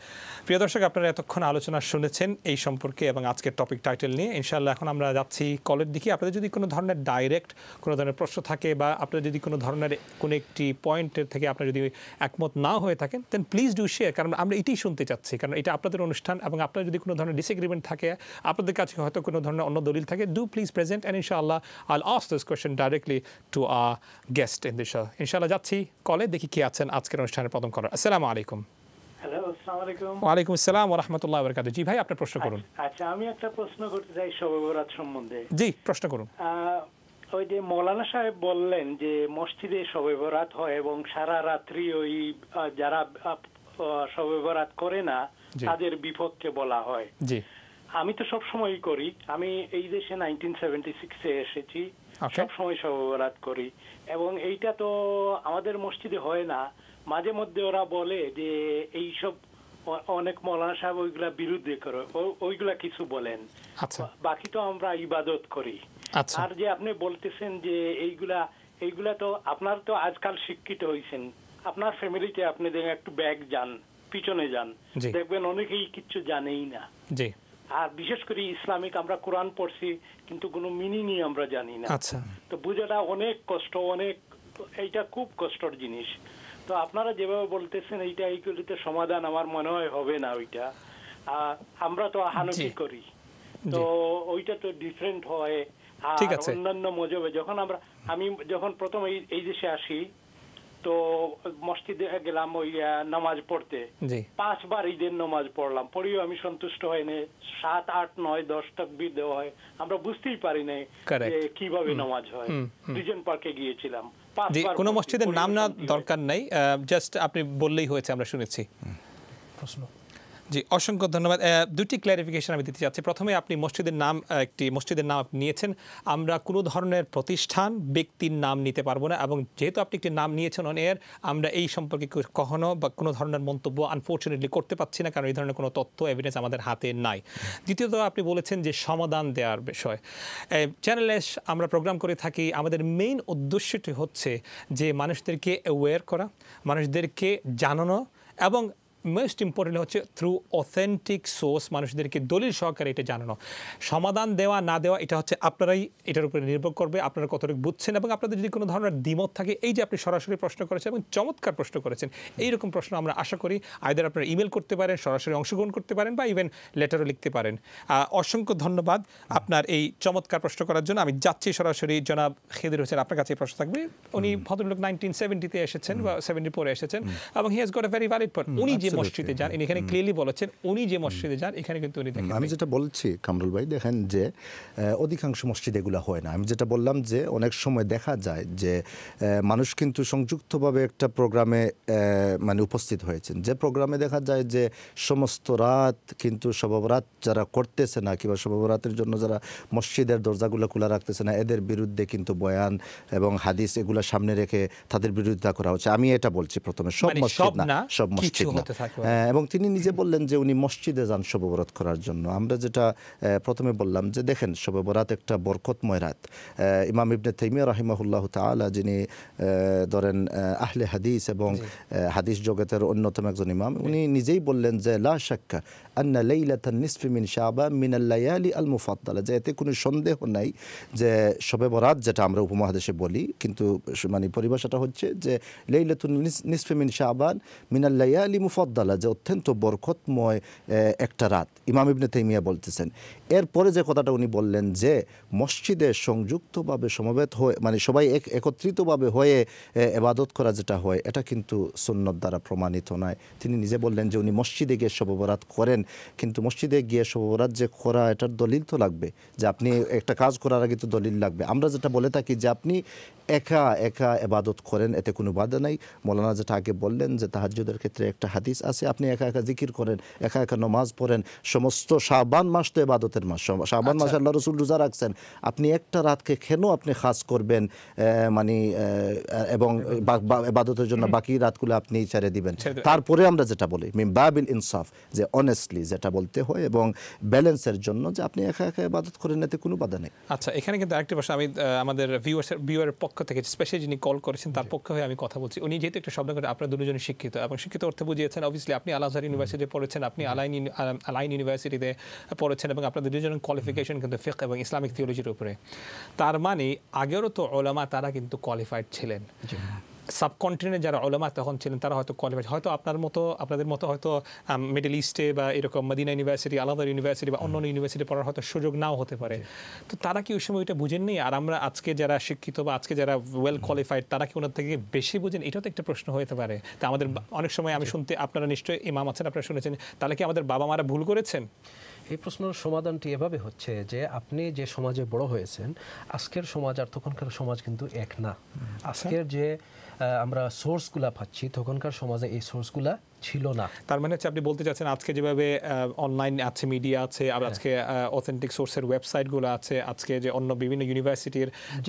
প্রিয় দর্শক আপনারা এতক্ষণ আলোচনা শুনেছেন এই সম্পর্কে এবং আজকের টপিক টাইটেল নিয়ে ইনশাল্লাহ এখন আমরা যাচ্ছি কলের দিকে আপনাদের যদি কোনো ধরনের ডাইরেক্ট কোনো ধরনের প্রশ্ন থাকে বা আপনার যদি কোনো ধরনের কোনো একটি পয়েন্টের থেকে আপনারা যদি একমত না হয়ে থাকেন দেন প্লিজ ডু শেয়ার কারণ আমরা এটাই শুনতে চাচ্ছি কারণ এটা আপনাদের অনুষ্ঠান এবং আপনার যদি কোনো ধরনের ডিসএগ্রিমেন্ট থাকে আপনাদের কাছে হয়তো কোনো ধরনের অন্য দলিল থাকে ডু প্লিজ প্রেজেন্ট অ্যান্ড ইনশাআল্লাহ I'll ask this question directly to a guest in this ইনশাআল্লাহ যাচ্ছি কলে দেখি কে আছেন আজকের অনুষ্ঠানের প্রথম কলার আসসালামু আলাইকুম আসসালাম জি ভাই প্রশ্ন আচ্ছা, করুন আচ্ছা, আমি একটা প্রশ্ন করতে চাই সবাই সম্বন্ধে জি প্রশ্ন করুন ওই যে মৌলানা সাহেব বললেন যে মসজিদে শবে বরাত হয় এবং সারা রাত্রি ওই যারা শবে বরাত করে না তাদের বিপক্ষে বলা হয় আমি তো সব সময় করি আমি এই দেশে নাইনটিন সেভেন্টি সিক্সে এসেছি সবসময় শবে বরাত করি এবং এইটা তো আমাদের মসজিদে হয় না মাঝে মধ্যে ওরা বলে যে এইসব অনেক মৌলানা সাহেব ওইগুলা বিরুদ্ধে করে ওইগুলা কিছু বলেন আচ্ছা। বাকি তো আমরা ইবাদত করি আচ্ছা। আর যে আপনি বলতেছেন যে এইগুলা এইগুলা তো আপনার তো আজকাল শিক্ষিত হয়েছেন আপনার ফ্যামিলিতে আপনি দেখেন একটু ব্যাগ যান পিছনে যান দেখবেন অনেকেই কিছু জানেই না জি আর বিশেষ করে ইসলামিক আমরা কোরআন পড়ছি কিন্তু কোনো মিনিংই আমরা জানি না আচ্ছা তো বুঝাটা অনেক কষ্ট অনেক এইটা খুব কষ্টর জিনিস তো আপনারা যেভাবে বলতেছেন এইটা এইগুলিতে সমাধান আমার মনে হয় হবে না ওইটা আমরা তো হানকি করি তো ওইটা তো ডিফারেন্ট হয় ঠিক আছে অন্যান্য মজবে যখন আমরা আমি যখন প্রথম এই দেশে আসি তো মসজিদে গেলাম ওই নামাজ পড়তে পাঁচবার ঈদের নামাজ পড়লাম আমি সন্তুষ্ট হয়নি সাত আট নয় দশ তকবির দেওয়া হয় আমরা বুঝতেই পারি যে কিভাবে নামাজ হয় দুজন পার্কে গিয়েছিলাম জি কোনো মসজিদের নাম না দরকার নাই জাস্ট আপনি বললেই হয়েছে আমরা শুনেছি প্রশ্ন জি অসংখ্য ধন্যবাদ দুটি ক্ল্যারিফিকেশন আমি দিতে চাচ্ছি প্রথমে আপনি মসজিদের নাম একটি মসজিদের নাম আপনি নিয়েছেন আমরা কোনো ধরনের প্রতিষ্ঠান ব্যক্তির নাম নিতে পারবো না এবং যেহেতু আপনি একটি নাম নিয়েছেন অন এর আমরা এই সম্পর্কে কখনো বা কোনো ধরনের মন্তব্য আনফর্চুনেটলি করতে পারছি না কারণ এই ধরনের কোনো তথ্য এভিডেন্স আমাদের হাতে নাই দ্বিতীয়ত আপনি বলেছেন যে সমাধান দেওয়ার বিষয় চ্যানেলে আমরা প্রোগ্রাম করে থাকি আমাদের মেইন উদ্দেশ্যটি হচ্ছে যে মানুষদেরকে অ্যাওয়্যার করা মানুষদেরকে জানানো এবং মোস্ট ইম্পর্টেন্ট হচ্ছে থ্রু অথেন্টিক সোর্স মানুষদেরকে দলিল সহকারে এটা জানানো সমাধান দেওয়া না দেওয়া এটা হচ্ছে আপনারাই এটার উপরে নির্ভর করবে আপনারা কতটুকু বুঝছেন এবং আপনাদের যদি কোনো ধরনের দ্বিমত থাকে এই যে আপনি সরাসরি প্রশ্ন করেছেন এবং চমৎকার প্রশ্ন করেছেন এইরকম প্রশ্ন আমরা আশা করি আয়দার আপনারা ইমেল করতে পারেন সরাসরি অংশগ্রহণ করতে পারেন বা ইভেন লেটারও লিখতে পারেন অসংখ্য ধন্যবাদ আপনার এই চমৎকার প্রশ্ন করার জন্য আমি যাচ্ছি সরাসরি জনাব খেদির হোসেন আপনার কাছে প্রশ্ন থাকবে উনি ভদ্রলোক নাইনটিন সেভেন্টিতে এসেছেন বা সেভেন্টি ফোরে এসেছেন এবং he has got a very valid point উনি আচ্ছা। যে মসজিদে যান এখানে ক্লিয়ারলি বলেছেন উনি যে মসজিদে যান এখানে কিন্তু উনি দেখেন আমি যেটা বলছি কামরুল ভাই দেখেন যে অধিকাংশ মসজিদ এগুলো হয় না আমি যেটা বললাম যে অনেক সময় দেখা যায় যে মানুষ কিন্তু সংযুক্তভাবে একটা প্রোগ্রামে মানে উপস্থিত হয়েছেন যে প্রোগ্রামে দেখা যায় যে সমস্ত রাত কিন্তু সবাবরাত যারা করতেছে না কিংবা সবাবরাতের জন্য যারা মসজিদের দরজাগুলো খোলা রাখতেছে না এদের বিরুদ্ধে কিন্তু বয়ান এবং হাদিস এগুলো সামনে রেখে তাদের বিরোধিতা করা হচ্ছে আমি এটা বলছি প্রথমে সব মানে মসজিদ না সব মসজিদ না হ্যাঁ, এবং তিনি নিজে বললেন যে উনি মসজিদে যান শববরাত করার জন্য আমরা যেটা প্রথমে বললাম যে দেখেন শববরাত একটা বরকতময় রাত ইমাম ইবনে তাইমিয়া রাহিমাহুল্লাহ তালা যিনি ধরেন আহলে হাদিস এবং হাদিস জগতের অন্যতম একজন ইমাম উনি নিজেই বললেন যে লা শাক্কা আন্না লাইলাতান নিসফি মিন শাবান মিন আল্লায়ালি আল মুফাদ্দালা যে এতে কোনো সন্দেহ নাই যে শবে বরাত যেটা আমরা উপমহাদেশে বলি কিন্তু মানে পরিভাষাটা হচ্ছে যে লাইলাতুন নিসফি মিন শাবান মিন আল্লায়ালি মুফাদ্দালা যে অত্যন্ত বরকতময় একটা রাত ইমাম ইবনে তাইমিয়া বলতেছেন এরপরে যে কথাটা উনি বললেন যে মসজিদে সংযুক্তভাবে সমবেত হয়ে মানে সবাই এক একত্রিতভাবে হয়ে এবাদত করা যেটা হয় এটা কিন্তু সুন্নত দ্বারা প্রমাণিত নয় তিনি নিজে বললেন যে উনি মসজিদে গিয়ে শববরাত করেন করেন কিন্তু মসজিদে গিয়ে সবরাত যে খোরা এটার দলিল তো লাগবে যে আপনি একটা কাজ করার আগে তো দলিল লাগবে আমরা যেটা বলে থাকি যে আপনি একা একা এবাদত করেন এতে কোনো বাধা নাই মৌলানা যেটা আগে বললেন যে তাহাজুদের ক্ষেত্রে একটা হাদিস আছে আপনি একা একা জিকির করেন একা একা নমাজ পড়েন সমস্ত শাহবান মাস তো এবাদতের মাস শাহবান আচ্ছা। মাসে আল্লাহ রসুল রোজা রাখছেন আপনি একটা রাতকে খেনও আপনি খাস করবেন মানে এবং এবাদতের জন্য বাকি রাতগুলো আপনি ছেড়ে দিবেন তারপরে আমরা যেটা বলি মিম বাবিল ইনসাফ যে অনেস্ট কস্টলি যেটা বলতে হয় এবং ব্যালেন্সের জন্য যে আপনি একা একা ইবাদত করে নিতে কোনো বাধা নেই আচ্ছা এখানে কিন্তু আরেকটি প্রশ্ন আমি আমাদের ভিউয়ার্সের ভিউয়ারের পক্ষ থেকে স্পেশালি যিনি কল করেছেন তার পক্ষ হয়ে আমি কথা বলছি উনি যেহেতু একটা শব্দ করে আপনারা দুজনই শিক্ষিত এবং শিক্ষিত অর্থে বুঝিয়েছেন অবভিয়াসলি আপনি আলাজার ইউনিভার্সিটি পড়েছেন আপনি আলাইন আলাইন ইউনিভার্সিটিতে পড়েছেন এবং আপনাদের দুজনের কোয়ালিফিকেশন কিন্তু ফিক এবং ইসলামিক থিওলজির উপরে তার মানে আগেরও তো ওলামা তারা কিন্তু কোয়ালিফাইড ছিলেন সাবকন্টিনেন্টে যারা ওলামা তখন ছিলেন তারা হয়তো কলেজ হয়তো আপনার মতো আপনাদের মতো হয়তো মিডল ইস্টে বা এরকম মদিনা ইউনিভার্সিটি আলাদা ইউনিভার্সিটি বা অন্য ইউনিভার্সিটি পড়ার হয়তো সুযোগ নাও হতে পারে তো তারা কি ওই সময় ওইটা বুঝেননি আর আমরা আজকে যারা শিক্ষিত বা আজকে যারা ওয়েল কোয়ালিফাইড তারা কি ওনার থেকে বেশি বুঝেন এটাও তো একটা প্রশ্ন হতে পারে তা আমাদের অনেক সময় আমি শুনতে আপনারা নিশ্চয়ই ইমাম আছেন আপনারা শুনেছেন তাহলে কি আমাদের বাবা মারা ভুল করেছেন এই প্রশ্নের সমাধানটি এভাবে হচ্ছে যে আপনি যে সমাজে বড় হয়েছেন আজকের সমাজ আর তখনকার সমাজ কিন্তু এক না আজকের যে আমরা সোর্সগুলা পাচ্ছি তখনকার সমাজে এই সোর্সগুলা ছিল না তার মানে হচ্ছে আপনি বলতে চাচ্ছেন আজকে যেভাবে অনলাইন আছে মিডিয়া আছে আর হ্যাঁ। আজকে অথেন্টিক সোর্সের ওয়েবসাইটগুলো আছে আজকে যে অন্য বিভিন্ন ইউনিভার্সিটির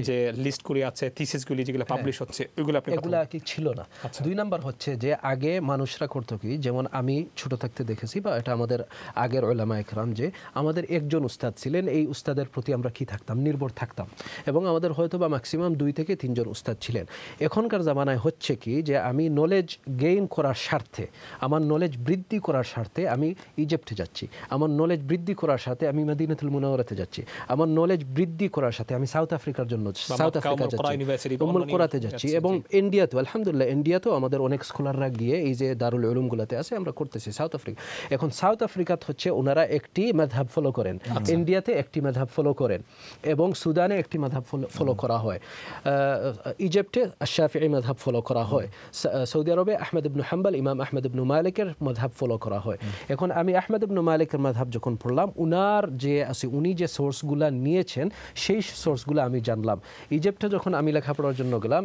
যে লিস্টগুলি আছে থিসিসগুলি যেগুলো পাবলিশ হ্যাঁ। হচ্ছে ওইগুলো আপনি এগুলো কি ছিল না আচ্ছা। দুই নাম্বার হচ্ছে যে আগে মানুষরা করতো কি যেমন আমি ছোট থাকতে দেখেছি বা এটা আমাদের আগের ওলামা একরাম যে আমাদের একজন উস্তাদ ছিলেন এই উস্তাদের প্রতি আমরা কি থাকতাম নির্ভর থাকতাম এবং আমাদের হয়তো বা ম্যাক্সিমাম দুই থেকে তিনজন উস্তাদ ছিলেন এখনকার জামানায় হচ্ছে কি যে আমি নলেজ গেইন করার স্বার্থে আমার নলেজ বৃদ্ধি করার স্বার্থে আমি ইজিপ্টে যাচ্ছি আমার নলেজ বৃদ্ধি করার সাথে আমি মদিনাতুল মুনাওয়ারাতে যাচ্ছি আমার নলেজ বৃদ্ধি করার সাথে আমি সাউথ আফ্রিকার জন্য সাউথ আফ্রিকা যাচ্ছি উম্মুল কোরাতে যাচ্ছি এবং ইন্ডিয়াতেও আলহামদুলিল্লাহ ইন্ডিয়াতেও আমাদের অনেক স্কলাররা গিয়ে এই যে দারুল উলুমগুলোতে আছে আমরা করতেছি সাউথ আফ্রিকা এখন সাউথ আফ্রিকাত হচ্ছে ওনারা একটি মেধাব ফলো করেন ইন্ডিয়াতে আচ্ছা। একটি মেধাব ফলো করেন এবং সুদানে একটি মেধাব ফলো করা হয় ইজিপ্টে আশাফি মেধাব ফলো করা হয় সৌদি আরবে আহমেদ ইবনু হাম্বাল ইমাম আহমেদ ইবনু মালিকের মাধাব ফলো করা হয় এখন আমি আহমেদ ইবনু মালিকের মাধাব যখন পড়লাম উনার যে আছে উনি যে সোর্সগুলো নিয়েছেন সেই সোর্সগুলো আমি জানলাম ইজিপ্টে যখন আমি লেখাপড়ার জন্য গেলাম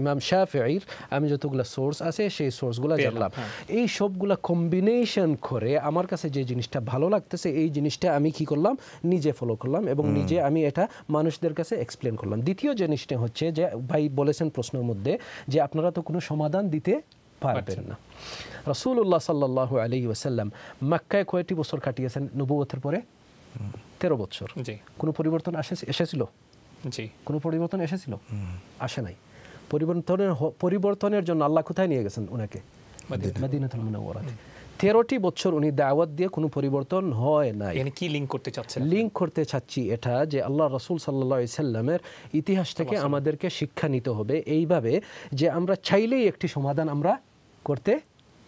ইমাম শাহির আমি যতগুলো সোর্স আছে সেই সোর্সগুলো জানলাম হ্যাঁ। এই সবগুলো কম্বিনেশন করে আমার কাছে যে জিনিসটা ভালো লাগতেছে এই জিনিসটা আমি কি করলাম নিজে ফলো করলাম এবং নিজে আমি এটা মানুষদের কাছে এক্সপ্লেন করলাম দ্বিতীয় জিনিসটা হচ্ছে যে ভাই বলেছেন প্রশ্নের মধ্যে যে আপনারা তো কোনো সমাধান দিতে পারবেন না রসুল্লাহ সাল্লাহ আলী ওসাল্লাম মাক্কায় কয়েকটি বছর কাটিয়েছেন নবুয়তের পরে তেরো বছর কোনো পরিবর্তন আসে এসেছিল কোনো পরিবর্তন এসেছিল আসে নাই পরিবর্তনের পরিবর্তনের জন্য আল্লাহ কোথায় নিয়ে গেছেন ওনাকে তেরোটি বছর উনি দাওয়াত দিয়ে কোনো পরিবর্তন হয় না কি লিঙ্ক করতে চাচ্ছেন লিঙ্ক করতে চাচ্ছি এটা যে আল্লাহ রসুল সাল্লা সাল্লামের ইতিহাস থেকে আমাদেরকে শিক্ষা নিতে হবে এইভাবে যে আমরা চাইলেই একটি সমাধান আমরা করতে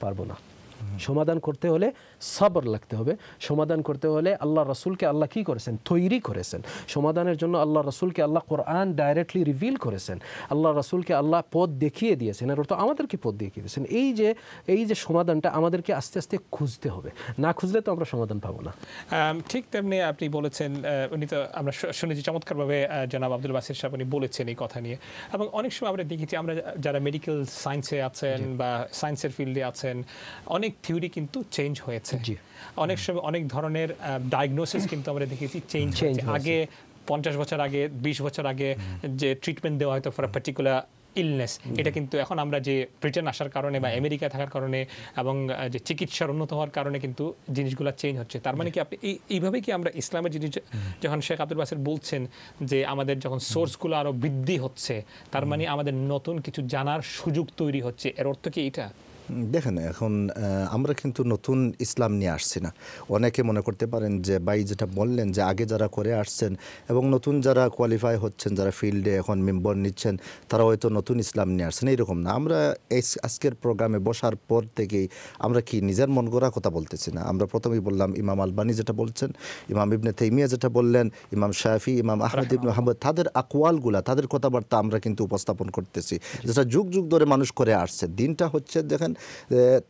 পারবো না সমাধান করতে হলে সাবর লাগতে হবে সমাধান করতে হলে আল্লাহ রসুলকে আল্লাহ কি করেছেন তৈরি করেছেন সমাধানের জন্য আল্লাহ রসুলকে আল্লাহ কোরআন ডাইরেক্টলি রিভিল করেছেন আল্লাহ রসুলকে আল্লাহ পদ দেখিয়ে দিয়েছেন এর অর্থ আমাদেরকে পদ দেখিয়ে দিয়েছেন এই যে এই যে সমাধানটা আমাদেরকে আস্তে আস্তে খুঁজতে হবে না খুঁজলে তো আমরা সমাধান পাবো না ঠিক তেমনি আপনি বলেছেন উনি তো আমরা শুনেছি চমৎকারভাবে জনাব আব্দুল বাসির সাহেব উনি বলেছেন এই কথা নিয়ে এবং অনেক সময় আমরা দেখেছি আমরা যারা মেডিকেল সায়েন্সে আছেন বা সায়েন্সের ফিল্ডে আছেন অনেক অনেক থিওরি কিন্তু চেঞ্জ হয়েছে অনেক সময় অনেক ধরনের ডায়াগনোসিস কিন্তু আমরা দেখেছি চেঞ্জ আগে পঞ্চাশ বছর আগে বিশ বছর আগে যে ট্রিটমেন্ট দেওয়া হয়তো ফর পার্টিকুলার ইলনেস এটা কিন্তু এখন আমরা যে ব্রিটেন আসার কারণে বা আমেরিকায় থাকার কারণে এবং যে চিকিৎসার উন্নত হওয়ার কারণে কিন্তু জিনিসগুলো চেঞ্জ হচ্ছে তার মানে কি আপনি এইভাবে কি আমরা ইসলামের জিনিস যখন শেখ আব্দুল বাসের বলছেন যে আমাদের যখন সোর্সগুলো আরও বৃদ্ধি হচ্ছে তার মানে আমাদের নতুন কিছু জানার সুযোগ তৈরি হচ্ছে এর অর্থ কি এটা দেখেন এখন আমরা কিন্তু নতুন ইসলাম নিয়ে আসছি না অনেকে মনে করতে পারেন যে ভাই যেটা বললেন যে আগে যারা করে আসছেন এবং নতুন যারা কোয়ালিফাই হচ্ছেন যারা ফিল্ডে এখন মেম্বর নিচ্ছেন তারা হয়তো নতুন ইসলাম নিয়ে আসছেন এইরকম না আমরা এই আজকের প্রোগ্রামে বসার পর থেকেই আমরা কি নিজের মন গড়া কথা বলতেছি না আমরা প্রথমেই বললাম ইমাম আলবানি যেটা বলছেন ইমাম ইবনে তেমিয়া যেটা বললেন ইমাম শাফি ইমাম আহমেদ ইবন আহমদ তাদের আকোয়ালগুলা তাদের কথাবার্তা আমরা কিন্তু উপস্থাপন করতেছি যেটা যুগ যুগ ধরে মানুষ করে আসছে দিনটা হচ্ছে দেখেন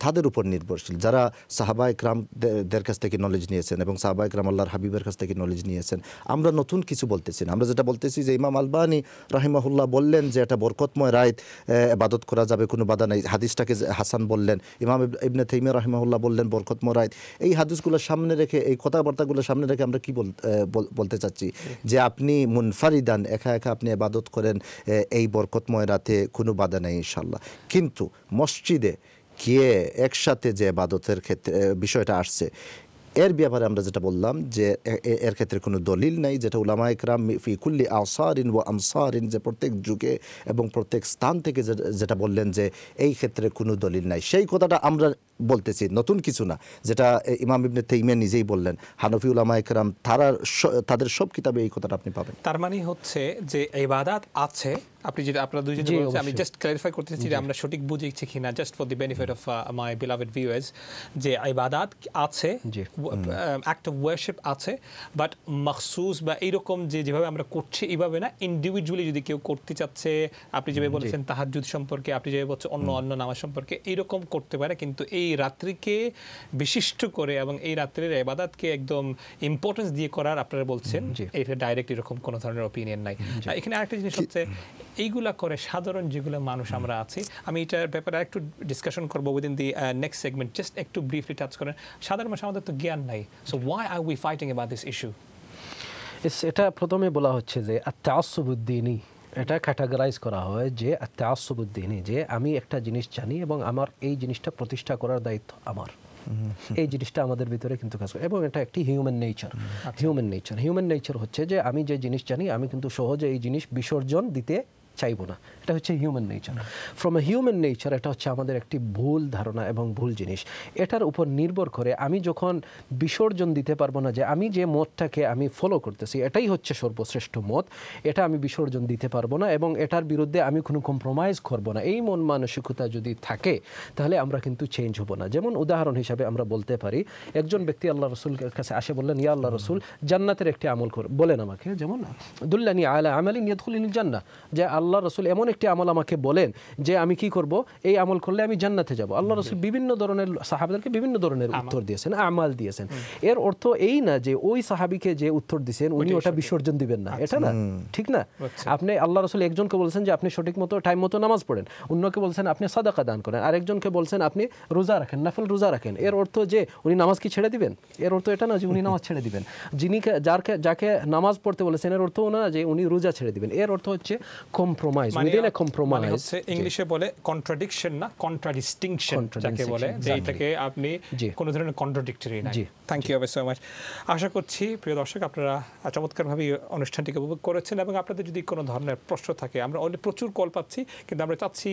তাদের উপর নির্ভরশীল যারা সাহাবা দের কাছ থেকে নলেজ নিয়েছেন এবং সাহাবা ইকরাম আল্লাহর হাবিবের কাছ থেকে নলেজ নিয়েছেন আমরা নতুন কিছু বলতেছি না আমরা যেটা বলতেছি যে ইমাম আলবানি রাহিমাহুল্লাহ বললেন যে এটা বরকতময় রায় বাদত করা যাবে কোনো বাধা নাই হাদিসটাকে হাসান বললেন ইমাম ইবনে থেইমিয়া রাহিমাহুল্লাহ বললেন বরকতময় রায় এই হাদিসগুলো সামনে রেখে এই কথাবার্তাগুলো সামনে রেখে আমরা কি বলতে চাচ্ছি যে আপনি মুনফারিদান একা একা আপনি এবাদত করেন এই বরকতময় রাতে কোনো বাধা নেই ইনশাল্লাহ কিন্তু মসজিদে গিয়ে একসাথে যে আবাদতের ক্ষেত্রে বিষয়টা আসছে এর ব্যাপারে আমরা যেটা বললাম যে এর ক্ষেত্রে কোনো দলিল নাই যেটা উলামা ইকরাম ফিকুল্লি আসারিন ও আমসারিন যে প্রত্যেক যুগে এবং প্রত্যেক স্থান থেকে যেটা বললেন যে এই ক্ষেত্রে কোনো দলিল নাই সেই কথাটা আমরা বলতেছি নতুন কিছু না যেটা ইমাম ইবনে তেইমিয়া নিজেই বললেন হানফি উলামা একরাম তারা তাদের সব কিতাবে এই কথাটা আপনি পাবেন তার মানে হচ্ছে যে এই বাদাত আছে আপনি যেটা আপনারা দুইজন আমি জাস্ট ক্লারিফাই করতে চাচ্ছি যে আমরা সঠিক বুঝেছি কিনা just for the benefit of my beloved viewers যে ইবাদাত আছে অ্যাক্ট অফ ওয়ারশিপ আছে বাট মাখসুস বা এরকম যে যেভাবে আমরা করছি এইভাবে না ইন্ডিভিজুয়ালি যদি কেউ করতে চাচ্ছে আপনি যেভাবে বলেছেন তাহাজুদ সম্পর্কে আপনি যেভাবে বলছেন অন্য অন্য নামাজ সম্পর্কে এরকম করতে পারে কিন্তু এই এই রাত্রিকে বিশিষ্ট করে এবং এই রাত্রির এবাদাতকে একদম ইম্পর্টেন্স দিয়ে করার আপনারা বলছেন যে এটা ডাইরেক্ট এরকম কোনো ধরনের অপিনিয়ন নাই এখানে আরেকটা জিনিস হচ্ছে এইগুলা করে সাধারণ যেগুলো মানুষ আমরা আছি আমি এটার ব্যাপারে uh, একটু ডিসকাশন করবো within the next segment just একটু ব্রিফলি টাচ করেন সাধারণ মানুষ আমাদের তো জ্ঞান নাই so why are we fighting about this issue এটা প্রথমে বলা হচ্ছে যে আত্মা অসুবুদ্দিনী এটা ক্যাটাগরাইজ করা হয় যে আত্মাসবুদ্দিনী যে আমি একটা জিনিস জানি এবং আমার এই জিনিসটা প্রতিষ্ঠা করার দায়িত্ব আমার এই জিনিসটা আমাদের ভিতরে কিন্তু কাজ করে এবং এটা একটি human nature human nature human nature হচ্ছে যে আমি যে জিনিস জানি আমি কিন্তু সহজে এই জিনিস বিসর্জন দিতে চাইব না একটা হচ্ছে human nature from a human nature এটা হচ্ছে আমাদের একটি ভুল ধারণা এবং ভুল জিনিস এটার উপর নির্ভর করে আমি যখন বিসর্জন দিতে পারবো না যে আমি যে মতটাকে আমি ফলো করতেছি এটাই হচ্ছে সর্বশ্রেষ্ঠ মত এটা আমি বিসর্জন দিতে পারবো না এবং এটার বিরুদ্ধে আমি কোনো কম্প্রোমাইজ করবো না এই মন মানসিকতা যদি থাকে তাহলে আমরা কিন্তু চেঞ্জ হবো না যেমন উদাহরণ হিসাবে আমরা বলতে পারি একজন ব্যক্তি আল্লাহ রসুলের কাছে আসে বললেন ইয়া আল্লাহ রসুল জান্নাতের একটি আমল কর বলেন আমাকে যেমন দুল্লানি আলা আমলি নিয়ত জান্না যে আল্লাহ রসুল এমন একটি আমল আমাকে বলেন যে আমি কি করব এই আমল করলে আমি জান্নাতে যাব আল্লাহ রসুল বিভিন্ন ধরনের সাহাবাদেরকে বিভিন্ন ধরনের উত্তর দিয়েছেন আমাল দিয়েছেন এর অর্থ এই না যে ওই সাহাবিকে যে উত্তর দিয়েছেন উনি ওটা বিসর্জন দিবেন না এটা আচ্ছা। না ঠিক না আচ্ছা। আপনি আল্লাহ রসুল একজনকে বলছেন যে আপনি সঠিক মতো টাইম মতো নামাজ পড়েন অন্যকে বলছেন আপনি সাদাকা দান করেন আরেকজনকে বলছেন আপনি রোজা রাখেন নাফল রোজা রাখেন এর অর্থ যে উনি নামাজ কি ছেড়ে দিবেন এর অর্থ এটা না যে উনি নামাজ ছেড়ে দিবেন যিনি যাকে নামাজ পড়তে বলেছেন এর অর্থ না যে উনি রোজা ছেড়ে দিবেন এর অর্থ হচ্ছে কম্প্রোমাইজ মানে উইদিন এ কম্প্রোমাইজ মানে ইংলিশে বলে কন্ট্রাডিকশন না কন্ট্রাডিস্টিংশন যাকে বলে যেটাকে আপনি কোনো ধরনের কন্ট্রাডিক্টরি না থ্যাংক ইউ সো মাচ আশা করছি প্রিয় দর্শক আপনারা চমৎকারভাবে অনুষ্ঠানটিকে উপভোগ করেছেন এবং আপনাদের যদি কোনো ধরনের প্রশ্ন থাকে আমরা অনেক প্রচুর কল পাচ্ছি কিন্তু আমরা চাচ্ছি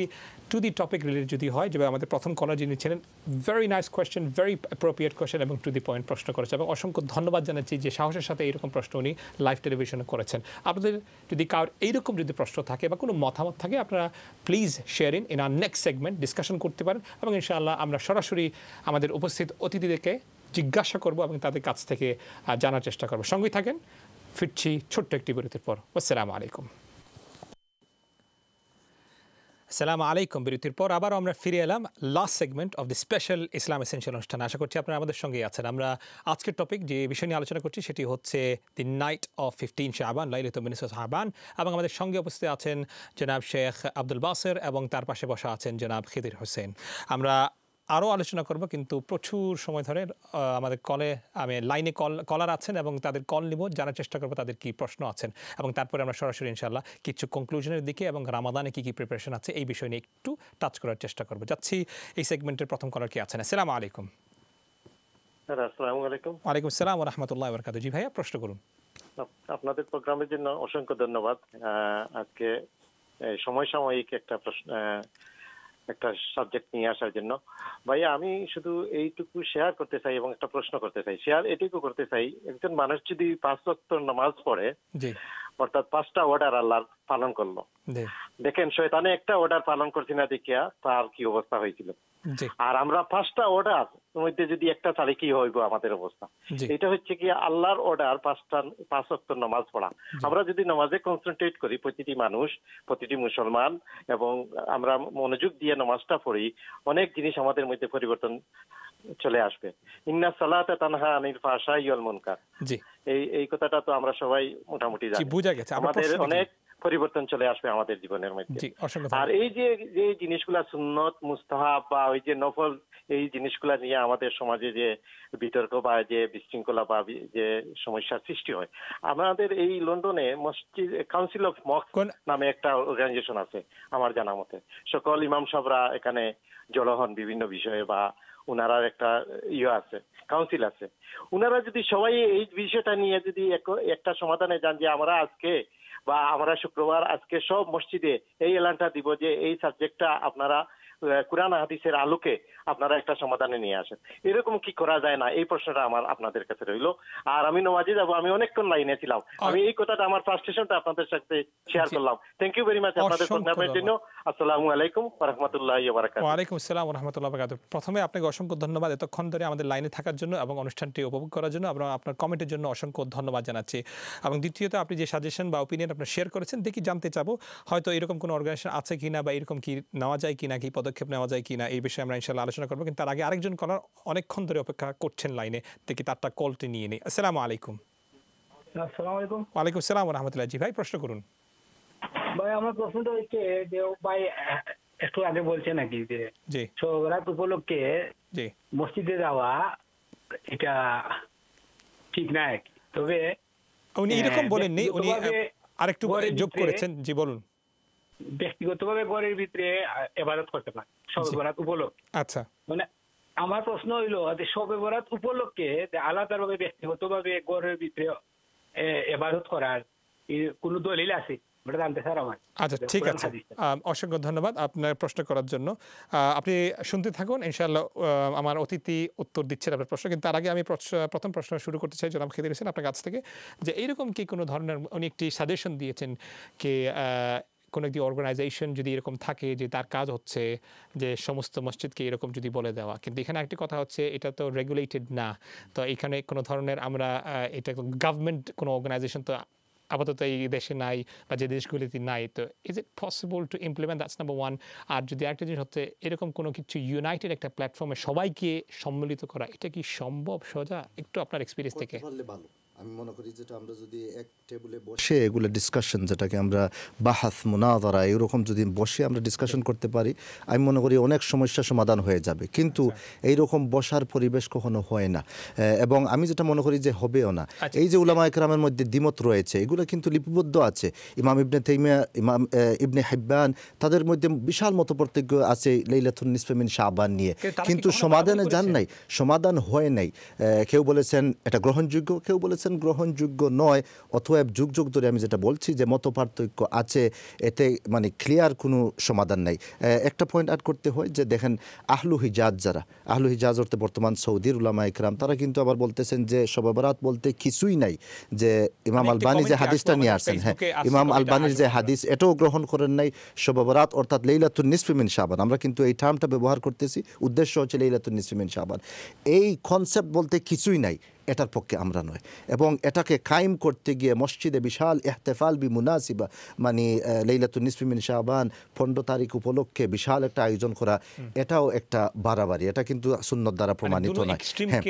টু দি টপিক রিলেটেড যদি হয় যেভাবে আমাদের প্রথম কলার যিনি ছিলেন very nice question very appropriate question এবং টু দি পয়েন্ট প্রশ্ন করেছে এবং অসংখ্য ধন্যবাদ জানাচ্ছি যে সাহসের সাথে এরকম প্রশ্ন উনি লাইভ টেলিভিশনে করেছেন আপনাদের যদি কার এইরকম যদি প্রশ্ন থাকে বা কোনো মতামত থাকে আপনারা please share in in our next segment discussion করতে পারেন এবং ইনশাআল্লাহ আমরা সরাসরি আমাদের উপস্থিত অতিথিদেরকে জিজ্ঞাসা করব এবং তাদের কাছ থেকে জানার চেষ্টা করব সঙ্গেই থাকেন ফিরছি ছোট্ট একটি বিরতির পর আসসালামু আলাইকুম সালাম আলাইকুম বিরতির পর আবার আমরা ফিরে এলাম last segment of the special Islam essential অনুষ্ঠান আশা করছি আপনারা আমাদের সঙ্গেই আছেন আমরা আজকের টপিক যে বিষয় নিয়ে আলোচনা করছি সেটি হচ্ছে দি নাইট অফ ফিফটিন শাহবান লাইলিত মিনিস আহবান এবং আমাদের সঙ্গে উপস্থিত আছেন জনাব শেখ আব্দুল বাসের এবং তার পাশে বসা আছেন জনাব খিদির হোসেন আমরা আরও আলোচনা করব কিন্তু প্রচুর সময় ধরে আমাদের কলে আমি লাইনে কল কলার আছেন এবং তাদের কল নিব জানার চেষ্টা করবো তাদের কি প্রশ্ন আছেন এবং তারপরে আমরা সরাসরি ইনশাল্লাহ কিছু কনক্লুশনের দিকে এবং রামাদানে কি কি প্রিপারেশন আছে এই বিষয় নিয়ে একটু টাচ করার চেষ্টা করব যাচ্ছি এই সেগমেন্টের প্রথম কলার কি আছেন সালাম আলাইকুম ওয়ালাইকুম আসসালাম রহমতুল্লাহ বরকাত জি ভাইয়া প্রশ্ন করুন আপনাদের প্রোগ্রামের জন্য অসংখ্য ধন্যবাদ আজকে সময় একটা প্রশ্ন একটা সাবজেক্ট নিয়ে আসার জন্য ভাইয়া আমি শুধু এইটুকু শেয়ার করতে চাই এবং একটা প্রশ্ন করতে চাই শেয়ার এটুকু করতে চাই একজন মানুষ যদি পাঁচ রক্ত নামাজ পড়ে অর্থাৎ পাঁচটা অর্ডার আল্লাহ পালন করলো দেখেন শয়তানে একটা অর্ডার পালন করছি না দেখিয়া তার কি অবস্থা হয়েছিল আর আমরা পাঁচটা অর্ডার মধ্যে যদি একটা ছাড়ে কি হইব আমাদের অবস্থা এটা হচ্ছে কি আল্লাহর অর্ডার পাঁচটা পাঁচ অক্ত নামাজ পড়া আমরা যদি নামাজে কনসেন্ট্রেট করি প্রতিটি মানুষ প্রতিটি মুসলমান এবং আমরা মনোযোগ দিয়ে নামাজটা পড়ি অনেক জিনিস আমাদের মধ্যে পরিবর্তন চলে আসবে ইন্না সালাতে তানহা আনিল ফাশা ইওয়াল মুনকার এই এই কথাটা তো আমরা সবাই মোটামুটি জানি বুঝা গেছে আমাদের অনেক পরিবর্তন চলে আসবে আমাদের জীবনের মধ্যে আর এই যে যে জিনিসগুলা সুন্নত মুস্তাহাব বা ওই যে নফল এই জিনিসগুলা নিয়ে আমাদের সমাজে যে বিতর্ক বা যে বিশৃঙ্খলা বা যে সমস্যার সৃষ্টি হয় আমাদের এই লন্ডনে মসজিদ কাউন্সিল অফ মক নামে একটা অর্গানাইজেশন আছে আমার জানা মতে সকল ইমাম সাহরা এখানে জড়ো হন বিভিন্ন বিষয়ে বা ওনারার একটা ইয়ে আছে কাউন্সিল আছে উনারা যদি সবাই এই বিষয়টা নিয়ে যদি একটা সমাধানে যান যে আমরা আজকে বা আমরা শুক্রবার আজকে সব মসজিদে এই এলানটা দিব যে এই সাবজেক্টটা আপনারা কোরআন হাদিসের আলোকে আপনারা একটা সমাধানে নিয়ে আসেন এরকম কি করা যায় না এই প্রশ্নটা আমার আপনাদের কাছে রইল আর আমি নওয়াজি যাবো আমি অনেকক্ষণ লাইনে ছিলাম আমি এই কথাটা আমার ফ্রাস্ট্রেশনটা আপনাদের সাথে শেয়ার করলাম থ্যাংক ইউ ভেরি মাচ আপনাদের প্রোগ্রামের জন্য আসসালামু আলাইকুম রহমতুল্লাহ ওয়ালাইকুম আসসালাম রহমতুল্লাহ প্রথমে আপনাকে অসংখ্য ধন্যবাদ এতক্ষণ ধরে আমাদের লাইনে থাকার জন্য এবং অনুষ্ঠানটি উপভোগ করার জন্য এবং আপনার কমেন্টের জন্য অসংখ্য ধন্যবাদ জানাচ্ছি এবং দ্বিতীয়ত আপনি যে সাজেশন বা ওপিনিয়ন আপনার শেয়ার করেছেন দেখি জানতে চাবো হয়তো এরকম কোনো অর্গানাইজেশন আছে কিনা বা এরকম কি নেওয়া যায় কিনা কি পদ পদক্ষেপ নেওয়া যায় কিনা এই বিষয়ে আমরা ইনশাল্লাহ আলোচনা করবো কিন্তু তার আগে আরেকজন কলার অনেকক্ষণ ধরে অপেক্ষা করছেন লাইনে দেখি তারটা কলটি নিয়ে নিই আসসালামু আলাইকুম হ্যাঁ, আরেকটু যোগ করেছেন জি বলুন ব্যক্তিগতভাবে ঘরের ভিতরে এবারত করতে পারে সবে আচ্ছা। বরাত উপলক্ষে আচ্ছা মানে আমার প্রশ্ন হইলো যে সবে বরাত উপলক্ষে আলাদাভাবে ব্যক্তিগতভাবে ঘরের ভিতরে এবারত করার কোনো দলিল আছে আচ্ছা ঠিক আছে অসংখ্য ধন্যবাদ আপনার প্রশ্ন করার জন্য আপনি শুনতে থাকুন ইনশাআল্লাহ আমার অতিথি উত্তর দিচ্ছেন আপনার প্রশ্ন কিন্তু তার আগে আমি প্রথম প্রশ্ন শুরু করতে চাই জনাব খেদির আপনার কাছ থেকে যে এইরকম কি কোনো ধরনের উনি একটি সাজেশন দিয়েছেন কি কোনো একটি অর্গানাইজেশন যদি এরকম থাকে যে তার কাজ হচ্ছে যে সমস্ত মসজিদকে এরকম যদি বলে দেওয়া কিন্তু এখানে একটি কথা হচ্ছে এটা তো রেগুলেটেড না তো এখানে কোনো ধরনের আমরা এটা গভর্নমেন্ট কোনো অর্গানাইজেশন তো আপাতত এই দেশে নাই বা যে দেশগুলিতে নাই তো is it possible to implement that's number one আর যদি একটা জিনিস হচ্ছে এরকম কোনো কিছু ইউনাইটেড একটা প্ল্যাটফর্মে সবাইকে সম্মিলিত করা এটা কি সম্ভব সোজা একটু আপনার এক্সপিরিয়েন্স থেকে আমি মনে করি যেটা আমরা যদি এক টেবিলে বসে এগুলো ডিসকাশন যেটাকে আমরা বাহাস মুনাদারা এরকম যদি বসে আমরা ডিসকাশন করতে পারি আমি মনে করি অনেক সমস্যা সমাধান হয়ে যাবে কিন্তু আচ্ছা। এই রকম বসার পরিবেশ কখনো হয় না এবং আমি যেটা মনে করি যে হবেও না আচ্ছা। এই যে উলামা একরামের মধ্যে দ্বিমত রয়েছে এগুলো কিন্তু লিপিবদ্ধ আছে ইমাম ইবনে তেইমিয়া ইমাম ইবনে হাব্বান তাদের মধ্যে বিশাল মত পার্থক্য আছে লেইলাতুন নিসফেমিন শাহবান নিয়ে কিন্তু সমাধানে যান নাই সমাধান হয় নাই কেউ বলেছেন এটা গ্রহণযোগ্য কেউ বলেছেন বলছেন গ্রহণযোগ্য নয় অথবা যুগ যুগ ধরে আমি যেটা বলছি যে মত পার্থক্য আছে এতে মানে ক্লিয়ার কোনো সমাধান নাই একটা পয়েন্ট অ্যাড করতে হয় যে দেখেন আহলু হিজাজ যারা আহলু হিজাজ অর্থে বর্তমান সৌদির উলামা ইকরাম তারা কিন্তু আবার বলতেছেন যে সবাবরাত বলতে কিছুই নাই যে ইমাম মানে আলবানি যে হাদিসটা নিয়ে আসছেন হ্যাঁ ইমাম আলবানির যে হাদিস এটাও গ্রহণ করেন নাই সবাবরাত অর্থাৎ লেইলাতুল নিসফিমিন সাবান আমরা কিন্তু এই টার্মটা ব্যবহার করতেছি উদ্দেশ্য হচ্ছে লেইলাতুল নিসফিমিন সাবান এই কনসেপ্ট বলতে কিছুই নাই এটার পক্ষে আমরা নয় এবং এটাকে কায়েম করতে গিয়ে মসজিদে বিশাল এহতেফাল বি মুনাসিবা মানে লেইলাতুনিসমিন শাহবান পনেরো তারিখ উপলক্ষে বিশাল একটা আয়োজন করা এটাও একটা বাড়াবাড়ি এটা কিন্তু সুন্নত দ্বারা মানে প্রমাণিত নয় হ্যাঁ,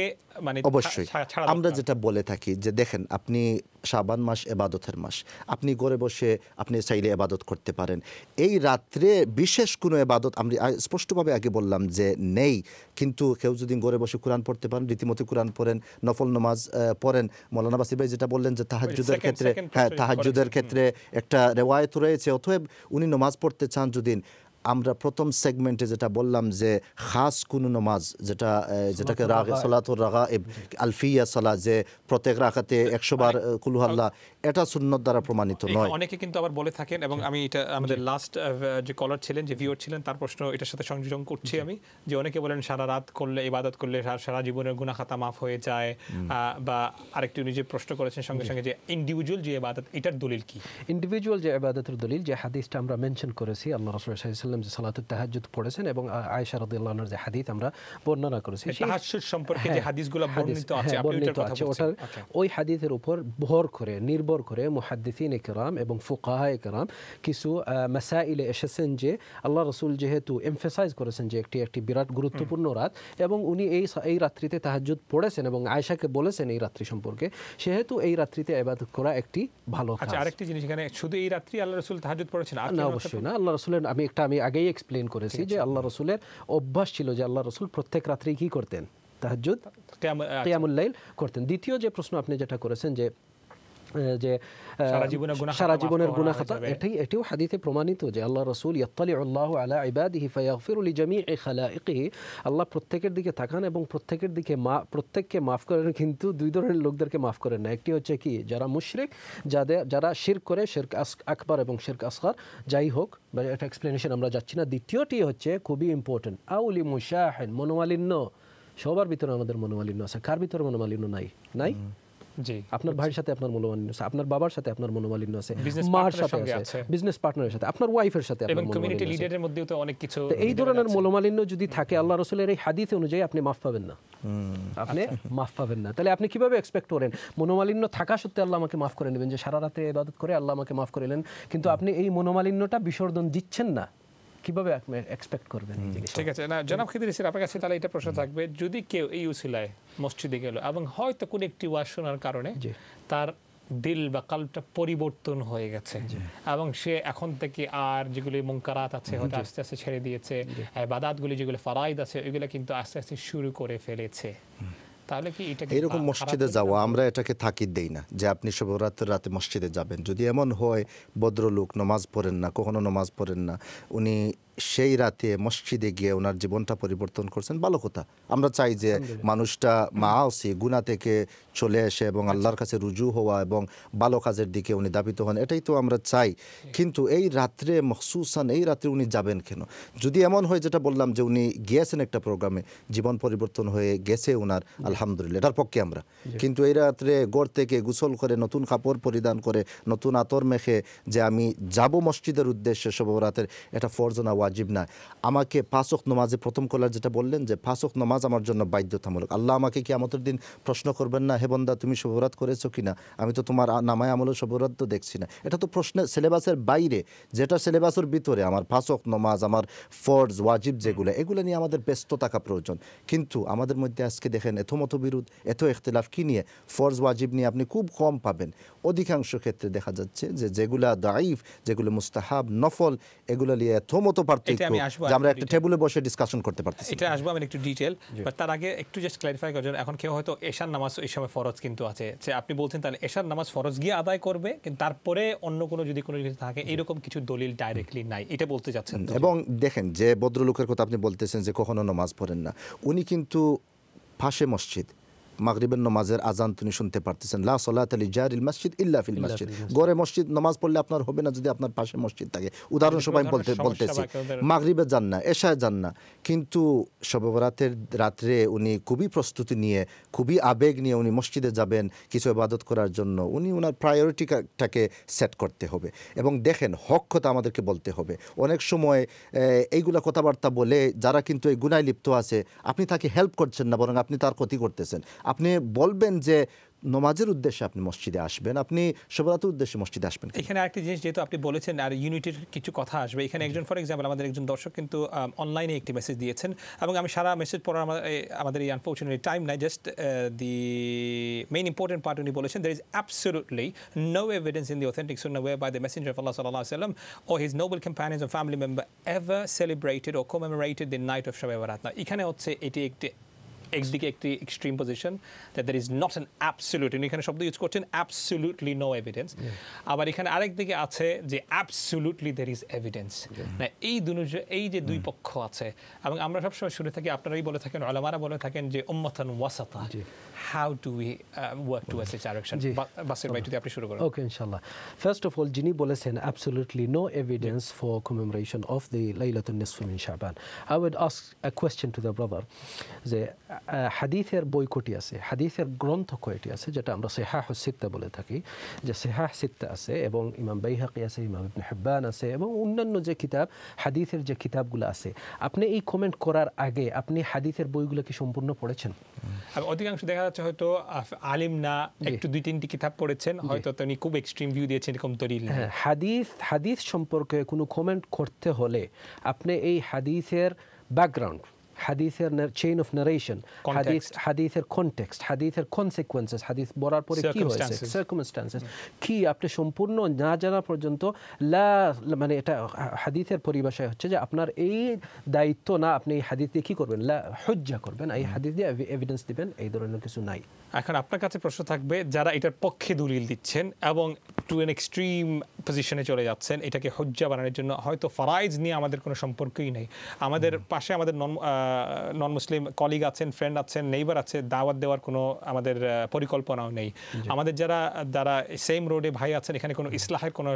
মানে, অবশ্যই আমরা যেটা বলে থাকি যে দেখেন আপনি শাবান মাস এবাদতের মাস আপনি ঘরে বসে আপনি চাইলে এবাদত করতে পারেন এই রাত্রে বিশেষ কোনো এবাদত আমি স্পষ্টভাবে আগে বললাম যে নেই কিন্তু কেউ যদি ঘরে বসে কোরআন পড়তে পারেন রীতিমতো কোরআন পড়েন নফল নফল নমাজ পড়েন মৌলানা বাসি ভাই যেটা বললেন যে তাহাজুদের ক্ষেত্রে হ্যাঁ তাহাজুদের ক্ষেত্রে একটা রেওয়ায়ত রয়েছে অথবা উনি নামাজ পড়তে চান যদিন আমরা প্রথম সেগমেন্টে যেটা বললাম যে খাস কোন নমাজ যেটা যেটাকে রাগ সলাতুর রাগা আলফিয়া সলা যে প্রত্যেক রাখাতে একশো বার কুলুহাল্লা এটা সুন্নত দ্বারা প্রমাণিত নয় অনেকে কিন্তু আবার বলে থাকেন এবং আমি এটা আমাদের লাস্ট যে কলার ছিলেন যে ভিওর ছিলেন তার প্রশ্ন এটার সাথে সংযোজন করছি আমি যে অনেকে বলেন সারা রাত করলে ইবাদত করলে সারা জীবনের গুণাখাতা মাফ হয়ে যায় বা আরেকটি উনি যে প্রশ্ন করেছেন সঙ্গে সঙ্গে যে ইন্ডিভিজুয়াল যে ইবাদত এটার দলিল কি ইন্ডিভিজুয়াল যে ইবাদতের দলিল যে হাদিসটা আমরা মেনশন করেছি আল্লাহ রসুল সাল্লাম যে সালাতুল তাহাজুদ পড়েছেন এবং আয়েশা রাদিয়াল্লাহর যে হাদিস আমরা বর্ণনা করেছি তাহাজ্জুদ সম্পর্কে যে হ্যাঁ, হাদিসগুলো বর্ণিত হ্যাঁ, আছে আপনি ওটার কথা আচ্ছা। বলছেন ওই হাদিসের উপর ভর করে নির্ভর করে মুহাদ্দিসিন কেরাম এবং ফুকাহা কেরাম কিছু মাসাইলে এসেছেন যে আল্লাহ রাসূল যেহেতু এমফাসাইজ করেছেন যে একটি একটি বিরাট গুরুত্বপূর্ণ রাত এবং উনি এই এই রাত্রিতে তাহাজ্জুদ পড়েছেন এবং আয়েশাকে বলেছেন এই রাত্রি সম্পর্কে সেহেতু এই রাত্রিতে ইবাদত করা একটি ভালো আচ্ছা, কাজ আচ্ছা আরেকটি জিনিস এখানে শুধু এই রাত্রি আল্লাহ রাসূল তাহাজ্জুদ পড়েছেন না অবশ্যই না আল্লাহ রাসূলের আমি একটা আমি আগেই এক্সপ্লেন করেছি যে আল্লাহ রসুলের অভ্যাস ছিল যে আল্লাহ রসুল প্রত্যেক রাত্রেই কী করতেন তাহাজুদ কেয়ামুল্লাইল করতেন দ্বিতীয় যে প্রশ্ন আপনি যেটা করেছেন যে যে সারা জীবনের গুনা খাতা এটাই এটিও হাদিতে প্রমাণিত যে আল্লাহ রসুল ইয়াত্তালি আল্লাহ আলা ইবাদিহি ফয়াগফিরুল জামি এ খালা একই আল্লাহ প্রত্যেকের দিকে থাকান এবং প্রত্যেকের দিকে মা প্রত্যেককে মাফ করেন কিন্তু দুই ধরনের লোকদেরকে মাফ করেন না একটি হচ্ছে কি যারা মুশরিক যাদের যারা শির করে শেরক আস আকবর এবং শেরক আসগার যাই হোক বা একটা এক্সপ্লেনেশন আমরা যাচ্ছি না দ্বিতীয়টি হচ্ছে খুবই ইম্পর্টেন্ট আউলি মুশাহেন মনোমালিন্য সবার ভিতরে আমাদের মনোমালিন্য আছে কার ভিতরে মনোমালিন্য নাই নাই আপনার ভাইয়ের সাথে আপনার মনোমালিন্য আছে আপনার বাবার সাথে আপনার মনোমালিন্য আছে মার সাথে আছে বিজনেস পার্টনারের সাথে আপনার ওয়াইফের সাথে এবং কমিউনিটি লিডারদের মধ্যেও তো অনেক কিছু এই ধরনের মনোমালিন্য যদি থাকে আল্লাহ রাসূলের এই হাদিস অনুযায়ী আপনি maaf পাবেন না আপনি maaf আচ্ছা। পাবেন না তাহলে আপনি কিভাবে এক্সপেক্ট করেন মনোমালিন্য থাকা সত্ত্বেও আল্লাহ আমাকে maaf করে নেবেন যে সারা রাতে ইবাদত করে আল্লাহ আমাকে maaf করে নেন কিন্তু আপনি এই মনোমালিন্যটা বিসর্জন দিচ্ছেন না কিভাবে আপনি এক্সপেক্ট করবেন ঠিক আছে না জনাব খিদির ইসির আপনার কাছে তাহলে এটা প্রশ্ন থাকবে যদি কেউ এই উসিলায় মসজিদে গেল এবং হয়তো কোনো একটি ওয়াজ শোনার কারণে তার দিল বা কালটা পরিবর্তন হয়ে গেছে এবং সে এখন থেকে আর যেগুলি মুঙ্কারাত আছে হয়তো আস্তে আস্তে ছেড়ে দিয়েছে বাদাতগুলি যেগুলো ফারাইদ আছে ওইগুলো কিন্তু আস্তে আস্তে শুরু করে ফেলেছে তাহলে কি এটা এরকম মসজিদে যাওয়া আমরা এটাকে তাকিদ দেই না যে আপনি শবরাতের রাতে মসজিদে যাবেন যদি এমন হয় ভদ্রলোক নমাজ পড়েন না কখনো নমাজ পড়েন না উনি সেই রাতে মসজিদে গিয়ে ওনার জীবনটা পরিবর্তন করছেন ভালো কথা আমরা চাই যে মানুষটা মা আসি গুণা থেকে চলে এসে এবং আচ্ছা। আল্লাহর কাছে রুজু হওয়া এবং ভালো কাজের দিকে উনি দাবিত হন এটাই তো আমরা চাই কিন্তু এই রাত্রে মখসুসান এই রাত্রে উনি যাবেন কেন যদি এমন হয় যেটা বললাম যে উনি গিয়েছেন একটা প্রোগ্রামে জীবন পরিবর্তন হয়ে গেছে ওনার আলহামদুলিল্লাহ এটার পক্ষে আমরা কিন্তু এই রাত্রে গড় থেকে গোসল করে নতুন কাপড় পরিধান করে নতুন আতর মেখে যে আমি যাব মসজিদের উদ্দেশ্যে সব রাতের এটা ফরজ ওয়াজিব নয় আমাকে পাঁচক নমাজে প্রথম কলার যেটা বললেন যে পাঁচক নমাজ আমার জন্য বাধ্যতামূলক আল্লাহ আমাকে কি আমাদের দিন প্রশ্ন করবেন না হেবন্দা তুমি সবরাত করেছো কি না আমি তো তোমার নামায় আমলে সবরাত তো দেখছি না এটা তো প্রশ্নে সিলেবাসের বাইরে যেটা সিলেবাসের ভিতরে আমার পাঁচক নমাজ আমার ফর্জ ওয়াজিব যেগুলো এগুলো নিয়ে আমাদের ব্যস্ত থাকা প্রয়োজন কিন্তু আমাদের মধ্যে আজকে দেখেন এত বিরোধ এত এখতলাফ কী নিয়ে ফর্জ ওয়াজিব নিয়ে আপনি খুব কম পাবেন অধিকাংশ ক্ষেত্রে দেখা যাচ্ছে যে যেগুলা দাইফ যেগুলো মুস্তাহাব নফল এগুলো নিয়ে এত মতো পার্থক্য নামাজ ফরজ কিন্তু আছে যে আপনি বলছেন তাহলে এশার নামাজ ফরজ গিয়ে আদায় করবে তারপরে অন্য কোনো যদি কোনো জিনিস থাকে এরকম কিছু দলিল ডাইরেক্টলি নাই এটা বলতে চাচ্ছেন এবং দেখেন যে ভদ্রলোকের কথা আপনি বলতেছেন যে কখনো নামাজ পড়েন না উনি কিন্তু পাশে মসজিদ মাগরিবের নমাজের আজান তিনি শুনতে পারতেছেন লা সলাত আলী জারিল মসজিদ ইল্লা ফিল মসজিদ গড়ে মসজিদ নমাজ পড়লে আপনার হবে না যদি আপনার পাশে মসজিদ থাকে উদাহরণস্বরূপ আমি বলতে বলতেছি মাগরিবে যান না এশায় যান না কিন্তু শবরাতের রাত্রে উনি খুবই প্রস্তুতি নিয়ে খুবই আবেগ নিয়ে উনি মসজিদে যাবেন কিছু ইবাদত করার জন্য উনি ওনার প্রায়োরিটিটাকে সেট করতে হবে এবং দেখেন হক কথা আমাদেরকে বলতে হবে অনেক সময় এইগুলা কথাবার্তা বলে যারা কিন্তু এই গুনায় লিপ্ত আছে আপনি তাকে হেল্প করছেন না বরং আপনি তার ক্ষতি করতেছেন আপনি বলবেন যে নমাজের উদ্দেশ্যে আপনি মসজিদে আসবেন আপনি সবরাতের উদ্দেশ্যে মসজিদে আসবেন এখানে একটা জিনিস যেহেতু আপনি বলেছেন আর ইউনিটির কিছু কথা আসবে এখানে একজন ফর এক্সাম্পল আমাদের একজন দর্শক কিন্তু অনলাইনে একটি মেসেজ দিয়েছেন এবং আমি সারা মেসেজ পড়ার আমাদের এই আনফর্চুনেটলি টাইম নাই just the main important part উনি বলেছেন there is absolutely no evidence in the authentic সুন way by the messenger of Allah সাল্লাহ সাল্লাম ও his noble companions of family member ever celebrated ও commemorated the night of Shab-e Barat এখানে হচ্ছে এটি একটি একদিকে একটি extreme position that there is not an উনি এখানে শব্দ ইউজ করছেন অ্যাবসুলুটলি নো এভিডেন্স আবার এখানে আরেক দিকে আছে যে অ্যাবসুলুটলি দ্যার ইজ এভিডেন্স না এই দু এই যে দুই mm. পক্ষ আছে এবং আমরা সবসময় শুনে থাকি আপনারাই বলে থাকেন আলামারা বলে থাকেন যে উম্মাথান ওয়াসাতা how to we work to as direction বাসের বাই যদি আপনি শুরু করেন ওকে ইনশাআল্লাহ ফার্স্ট অফ অল যিনি বলেছেন absolutely no evidence for commemoration of the লাইলাতুন নিসফ মিন শাবান I would ask a question to the brother যে হাদিসের বই কটি আছে হাদিসের গ্রন্থ কয়টি আছে যেটা আমরা সেহাহ সিত্তা বলে থাকি যে সেহাহ সিত্তা আছে এবং ইমাম বৈহাকি আছে ইমাম হেব্বান আছে এবং অন্যান্য যে কিতাব হাদিসের যে কিতাবগুলো আছে আপনি এই কমেন্ট করার আগে আপনি হাদিসের বইগুলো কি সম্পূর্ণ পড়েছেন অধিকাংশ দেখা যাচ্ছে হয়তো আলিম না একটু দুই তিনটি কিতাব পড়েছেন হয়তো তিনি খুব এক্সট্রিম ভিউ দিয়েছেন এরকম হ্যাঁ হাদিস হাদিস সম্পর্কে কোনো কমেন্ট করতে হলে আপনি এই হাদিসের ব্যাকগ্রাউন্ড হাদিসের চেইন অফ নারেশন হাদিস হাদিসের কনটেক্সট হাদিসের কনসিকোয়েন্সেস হাদিস বলার পরে কি হয়েছে সার্কুমস্ট্যান্সেস কি আপনি সম্পূর্ণ না জানা পর্যন্ত লা মানে এটা হাদিসের পরিভাষায় হচ্ছে যে আপনার এই দায়িত্ব না আপনি এই হাদিস দিয়ে কী করবেন লা হজ্জা করবেন এই হাদিস দিয়ে এভিডেন্স দিবেন এই ধরনের কিছু নাই এখন আপনার কাছে প্রশ্ন থাকবে যারা এটার পক্ষে দলিল দিচ্ছেন এবং টু এন এক্সট্রিম পজিশনে চলে যাচ্ছেন এটাকে হজ্জা বানানোর জন্য হয়তো ফারাইজ নিয়ে আমাদের কোনো সম্পর্কই নেই আমাদের পাশে আমাদের নন নন মুসলিম কলিগ আছেন ফ্রেন্ড আছেন নেইবার আছে দাওয়াত দেওয়ার কোনো আমাদের পরিকল্পনাও নেই আমাদের যারা যারা সেম রোডে ভাই আছেন এখানে কোনো ইসলাহের কোনো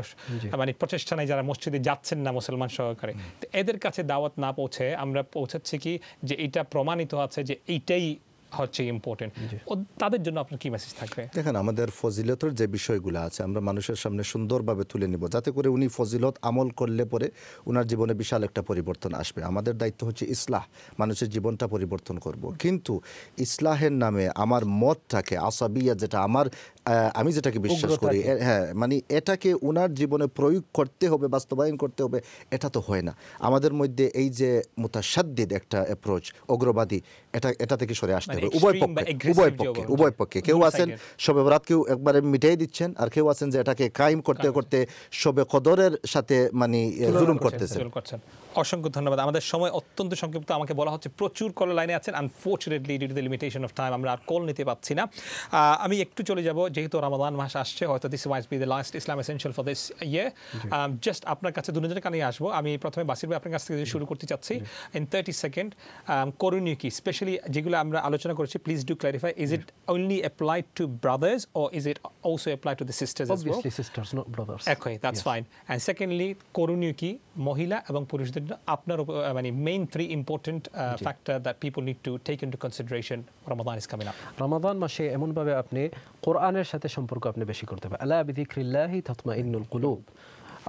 মানে প্রচেষ্টা নেই যারা মসজিদে যাচ্ছেন না মুসলমান সহকারে এদের কাছে দাওয়াত না পৌঁছে আমরা পৌঁছাচ্ছি কি যে এটা প্রমাণিত আছে যে এইটাই হচ্ছে ইম্পর্টেন্ট তাদের জন্য আপনার কি মেসেজ থাকবে দেখেন আমাদের ফজিলতের যে বিষয়গুলো আছে আমরা মানুষের সামনে সুন্দরভাবে তুলে নিব যাতে করে উনি ফজিলত আমল করলে পরে ওনার জীবনে বিশাল একটা পরিবর্তন আসবে আমাদের দায়িত্ব হচ্ছে ইসলাহ মানুষের জীবনটা পরিবর্তন করব কিন্তু ইসলাহের নামে আমার মতটাকে আসাবিয়া যেটা আমার আমি যেটাকে বিশ্বাস করি হ্যাঁ মানে এটাকে ওনার জীবনে প্রয়োগ করতে হবে বাস্তবায়ন করতে হবে এটা তো হয় না আমাদের মধ্যে এই যে মোতাসাদ্দিদ একটা অ্যাপ্রোচ অগ্রবাদী এটা এটা থেকে সরে আসতে মানে হবে উভয় পক্ষে উভয় পক্ষে উভয় পক্ষে কেউ আছেন সবে রাত কেউ একবারে মিটাই দিচ্ছেন আর কেউ আছেন যে এটাকে কায়েম করতে করতে সবে কদরের সাথে মানে জুলুম করতেছেন অসংখ্য ধন্যবাদ আমাদের সময় অত্যন্ত সংক্ষিপ্ত আমাকে বলা হচ্ছে প্রচুর কল লাইনে আছেন unfortunately due to the limitation of time আমরা আর কল নিতে পারছি না আমি একটু চলে যাব যেহেতু রামাদান মাস আসছে হয়তো this wise be the last Islam essential for this year just আপনার কাছে দুজনের কানে আসবো আমি প্রথমে বাসির ভাই আপনার কাছ থেকে শুরু করতে চাচ্ছি ইন থার্টি সেকেন্ড করণীয় কি স্পেশালি যেগুলো আমরা আলোচনা করেছি please do clarify is it only apply to brothers or is it also apply to the sisters obviously sisters not brothers okay that's fine and secondly করণীয় কি মহিলা এবং পুরুষদের জন্য আপনার মানে main three important factor that people need to take into consideration Ramadan is coming up রামাদান মাসে এমনভাবে আপনি কোরআনের দিনের সাথে সম্পর্ক আপনি বেশি করতে হবে আল্লাহ বিদিক্রিল্লাহি থতমা ইন্নুল কুলুব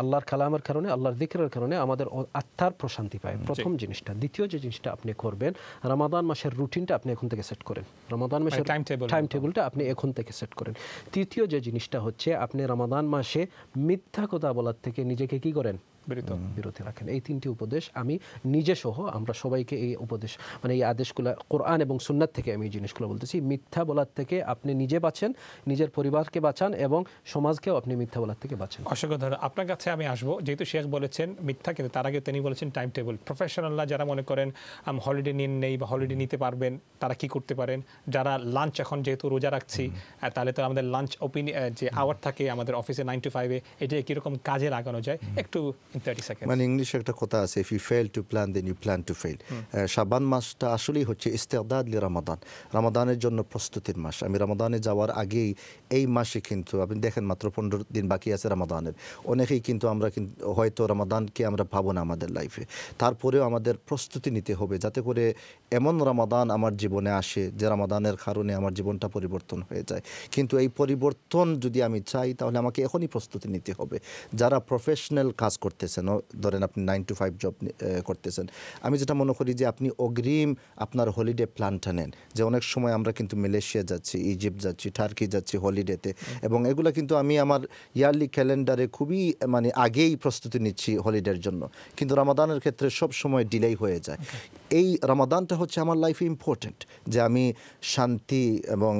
আল্লাহর কালামের কারণে আল্লাহর দিকের কারণে আমাদের আত্মার প্রশান্তি পায় প্রথম জিনিসটা দ্বিতীয় যে জিনিসটা আপনি করবেন রামাদান মাসের রুটিনটা আপনি এখন থেকে সেট করেন রামাদান মানে মাসের টাইম টেবিলটা আপনি এখন থেকে সেট করেন তৃতীয় যে জিনিসটা হচ্ছে আপনি রামাদান মাসে মিথ্যা কথা বলার থেকে নিজেকে কি করেন বিরতি রাখেন এই তিনটি উপদেশ আমি নিজে সহ আমরা সবাইকে এই উপদেশ মানে এই আদেশগুলো কোরআন এবং সুন্নাত থেকে আমি এই জিনিসগুলো বলতেছি মিথ্যা বলার থেকে আপনি নিজে বাঁচেন নিজের পরিবারকে বাঁচান এবং সমাজকেও আপনি মিথ্যা বলার থেকে বাঁচেন অসংখ্য ধন্যবাদ আপনার কাছে আমি আসবো যেহেতু শেখ বলেছেন মিথ্যা কিন্তু তার আগে তিনি বলেছেন টাইম টেবিল প্রফেশনালরা যারা মনে করেন হলিডে নিন নেই বা হলিডে নিতে পারবেন তারা কি করতে পারেন যারা লাঞ্চ এখন যেহেতু রোজা রাখছি তাহলে তো আমাদের লাঞ্চ ওপিনিয়ন যে আওয়ার থাকে আমাদের অফিসে নাইন টু ফাইভে এটা কীরকম কাজে লাগানো যায় একটু মানে ইংলিশে একটা কথা আছে if you fail to plan then you plan to fail শাবান মাসটা আসলেই হচ্ছে ইস্তেদাদ রামাদান রমাদান জন্য প্রস্তুতির মাস আমি রামাদানে যাওয়ার আগেই এই মাসে কিন্তু আপনি দেখেন মাত্র পনেরো দিন বাকি আছে রামাদানের অনেকেই কিন্তু আমরা কিন্তু হয়তো রমাদানকে আমরা ভাবো না আমাদের লাইফে তারপরেও আমাদের প্রস্তুতি নিতে হবে যাতে করে এমন রামাদান আমার জীবনে আসে যে রামাদানের কারণে আমার জীবনটা পরিবর্তন হয়ে যায় কিন্তু এই পরিবর্তন যদি আমি চাই তাহলে আমাকে এখনই প্রস্তুতি নিতে হবে যারা প্রফেশনাল কাজ করতে করতেছেন ধরেন আপনি নাইন টু ফাইভ জব করতেছেন আমি যেটা মনে করি যে আপনি অগ্রিম আপনার হলিডে প্ল্যানটা নেন যে অনেক সময় আমরা কিন্তু মালয়েশিয়া যাচ্ছি ইজিপ্ট যাচ্ছি টার্কি যাচ্ছি হলিডেতে এবং এগুলো কিন্তু আমি আমার ইয়ারলি ক্যালেন্ডারে খুবই মানে আগেই প্রস্তুতি নিচ্ছি হলিডের জন্য কিন্তু রামাদানের ক্ষেত্রে সব সময় ডিলেই হয়ে যায় এই রামাদানটা হচ্ছে আমার লাইফে ইম্পর্টেন্ট যে আমি শান্তি এবং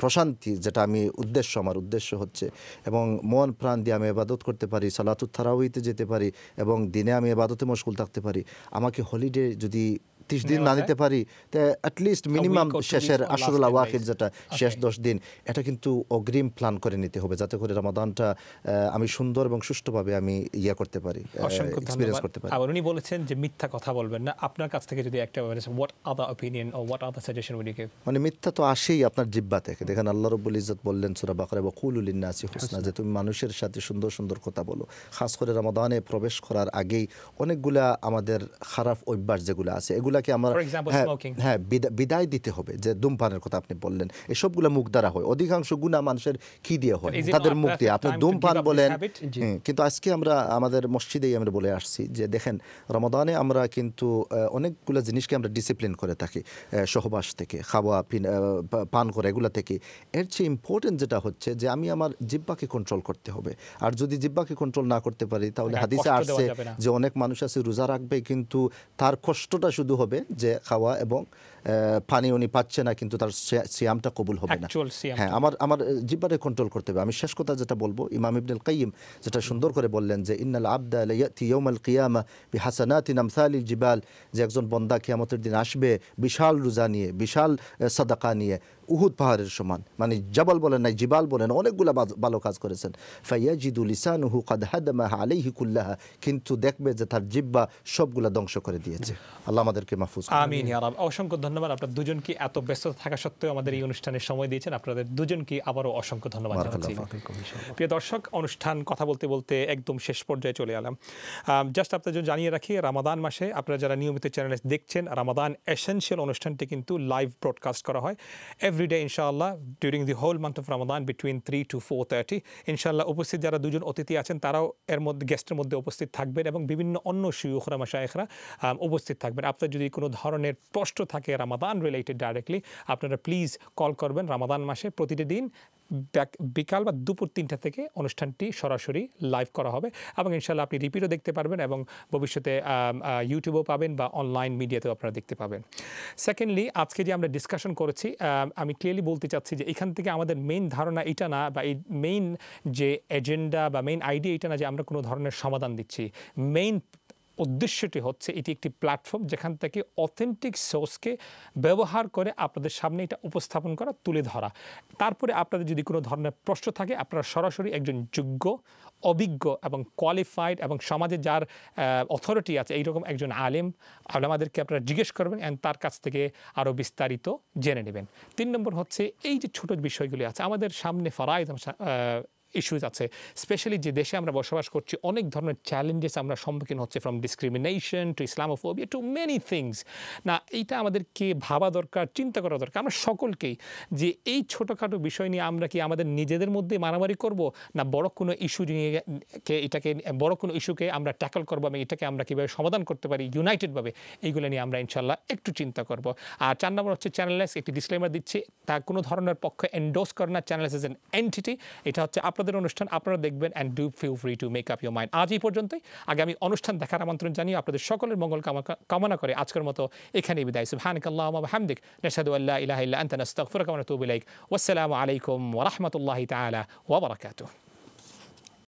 প্রশান্তি যেটা আমি উদ্দেশ্য আমার উদ্দেশ্য হচ্ছে এবং মন প্রাণ দিয়ে আমি আবাদত করতে পারি সালাতুত থারাউইতে যেতে পারি পারি এবং দিনে আমি এবাদতে মশগুল থাকতে পারি আমাকে হলিডে যদি তিরিশ হ্যাঁ, দিন না নিতে পারি অ্যাটলিস্ট মিনিমাম শেষের আশরুল আওয়াখির যেটা শেষ দশ দিন এটা কিন্তু অগ্রিম প্ল্যান করে নিতে হবে যাতে করে রমাদানটা আমি সুন্দর এবং সুষ্ঠুভাবে আমি ইয়া করতে পারি এক্সপিরিয়েন্স করতে পারি আবার উনি বলেছেন যে মিথ্যা কথা বলবেন না আপনার কাছ থেকে যদি একটা what other opinion or what other suggestion will you give মানে মিথ্যা তো আসেই আপনার জিব্বা থেকে দেখেন আল্লাহ রাব্বুল ইজ্জত বললেন সূরা বাকারা ওয়া কুলু লিন-নাসি হুসনা যে তুমি মানুষের সাথে সুন্দর সুন্দর কথা বলো খাস করে রমাদানে প্রবেশ করার আগেই অনেকগুলা আমাদের খারাপ অভ্যাস যেগুলো আছে এগুলো বিষয়গুলোকে আমরা হ্যাঁ, হ্যাঁ বিদায় দিতে হবে যে ধূমপানের কথা আপনি বললেন এসবগুলো মুখ দ্বারা হয় অধিকাংশ গুণা মানুষের কি দিয়ে হয় তাদের মুখ দিয়ে আপনি ধূমপান বলেন হ্যাঁ, কিন্তু আজকে আমরা আমাদের মসজিদেই আমরা বলে আসছি যে দেখেন রমদানে আমরা কিন্তু অনেকগুলো জিনিসকে আমরা ডিসিপ্লিন করে থাকি সহবাস থেকে খাওয়া পান করা এগুলো থেকে এর চেয়ে ইম্পর্টেন্ট যেটা হচ্ছে যে আমি আমার জিব্বাকে কন্ট্রোল করতে হবে আর যদি জিব্বাকে কন্ট্রোল না করতে পারি তাহলে হাদিসে আসছে যে অনেক মানুষ আছে রোজা রাখবে কিন্তু তার কষ্টটা শুধু হবে যে খাওয়া এবং পানি উনি পাচ্ছে না কিন্তু তার সিয়ামটা কবুল হবে না হ্যাঁ আমার আমার জিব্বারে কন্ট্রোল করতে হবে আমি শেষ কথা যেটা বলবো ইমাম ইবনুল কাইম যেটা সুন্দর করে বললেন যে ইন্নাল আবদা ইয়াতি ইয়াউমাল কিয়ামা বিহাসানাতি নামসালিল জিবাল যে একজন বন্দা কিয়ামতের দিন আসবে বিশাল রোজা নিয়ে বিশাল সাদাকা নিয়ে উহুদ পাহাড়ের সমান মানে জবাল বলেন নাই জিবাল বলেন অনেকগুলো ভালো কাজ করেছেন ফাইয়া জিদুল ইসান হু কাদ হাদামাহা আলাইহি কুল্লাহা কিন্তু দেখবে যে তার জিব্বা সবগুলা ধ্বংস করে দিয়েছে আল্লাহ আমাদেরকে মাহফুজ আমিন ইয়া রাব অসংখ্য ধন্যবাদ আপনার দুজনকে এত ব্যস্ত থাকা সত্ত্বেও আমাদের এই অনুষ্ঠানের সময় দিয়েছেন আপনাদের দুজনকে আবারও অসংখ্য ধন্যবাদ জানাচ্ছি প্রিয় দর্শক অনুষ্ঠান কথা বলতে বলতে একদম শেষ পর্যায়ে চলে এলাম জাস্ট আপনাদের জন্য জানিয়ে রাখি রামাদান মাসে আপনারা যারা নিয়মিত চ্যানেল দেখছেন রামাদান এসেন্সিয়াল অনুষ্ঠানটি কিন্তু লাইভ ব্রডকাস্ট করা হয় এভরিডে ইনশাআল্লাহ during the whole month of Ramadan between three to four thirty ইনশাআল্লাহ উপস্থিত যারা দুজন অতিথি আছেন তারাও এর মধ্যে গেস্টের মধ্যে উপস্থিত থাকবেন এবং বিভিন্ন অন্য শিউখরা মাসায়খরা উপস্থিত থাকবেন আপনার যদি কোনো ধরনের প্রশ্ন থাকে রামাদান রিলেটেড ডাইরেক্টলি আপনারা প্লিজ কল করবেন রামাদান মাসে প্রতিটি দিন বিকাল বা দুপুর তিনটা থেকে অনুষ্ঠানটি সরাসরি লাইভ করা হবে এবং ইনশাল্লাহ আপনি রিপিটও দেখতে পারবেন এবং ভবিষ্যতে ইউটিউবও পাবেন বা অনলাইন মিডিয়াতেও আপনারা দেখতে পাবেন সেকেন্ডলি আজকে যে আমরা ডিসকাশন করেছি আমি ক্লিয়ারলি বলতে চাচ্ছি যে এখান থেকে আমাদের মেইন ধারণা এটা না বা এই মেইন যে এজেন্ডা বা মেইন আইডিয়া এটা না যে আমরা কোনো ধরনের সমাধান দিচ্ছি মেইন উদ্দেশ্যটি হচ্ছে এটি একটি প্ল্যাটফর্ম যেখান থেকে অথেন্টিক সোর্সকে ব্যবহার করে আপনাদের সামনে এটা উপস্থাপন করা তুলে ধরা তারপরে আপনাদের যদি কোনো ধরনের প্রশ্ন থাকে আপনারা সরাসরি একজন যোগ্য অভিজ্ঞ এবং কোয়ালিফাইড এবং সমাজে যার অথরিটি আছে এইরকম একজন আলেম আমাদেরকে আপনারা জিজ্ঞেস করবেন অ্যান্ড তার কাছ থেকে আরও বিস্তারিত জেনে নেবেন তিন নম্বর হচ্ছে এই যে ছোটো বিষয়গুলি আছে আমাদের সামনে ফরাইজ ইস্যুজ আছে স্পেশালি যে দেশে আমরা বসবাস করছি অনেক ধরনের চ্যালেঞ্জেস আমরা সম্মুখীন হচ্ছে from discrimination to Islamophobia to many things না এইটা আমাদেরকে ভাবা দরকার চিন্তা করা দরকার আমরা সকলকেই যে এই ছোটোখাটো বিষয় নিয়ে আমরা কি আমাদের নিজেদের মধ্যে মারামারি করব না বড় কোনো ইস্যু নিয়ে এটাকে বড় কোনো ইস্যুকে আমরা ট্যাকল করবো এবং এটাকে আমরা কীভাবে সমাধান করতে পারি ইউনাইটেডভাবে এইগুলো নিয়ে আমরা ইনশাল্লাহ একটু চিন্তা করব আর চার নম্বর হচ্ছে চ্যানেলাইস একটি ডিসক্লেমার দিচ্ছে তা কোনো ধরনের পক্ষ এন্ডোস করে না চ্যানেলাইস এজ এন এন্টিটি এটা হচ্ছে আপনার আপনাদের অনুষ্ঠান আপনারা দেখবেন and do feel free to make up your mind আজ এই পর্যন্তই আগামী অনুষ্ঠান দেখার আমন্ত্রণ জানিয়ে আপনাদের সকলের মঙ্গল কামনা করে আজকের মতো এখানে বিদায় সুবহানকাল্লাহ হামদিক নাশহাদু আল্লা ইলাহা ইল্লা আনতা নাস্তাগফিরুকা আলাইকুম রহমতুল্লাহ তালা তাআলা ওয়া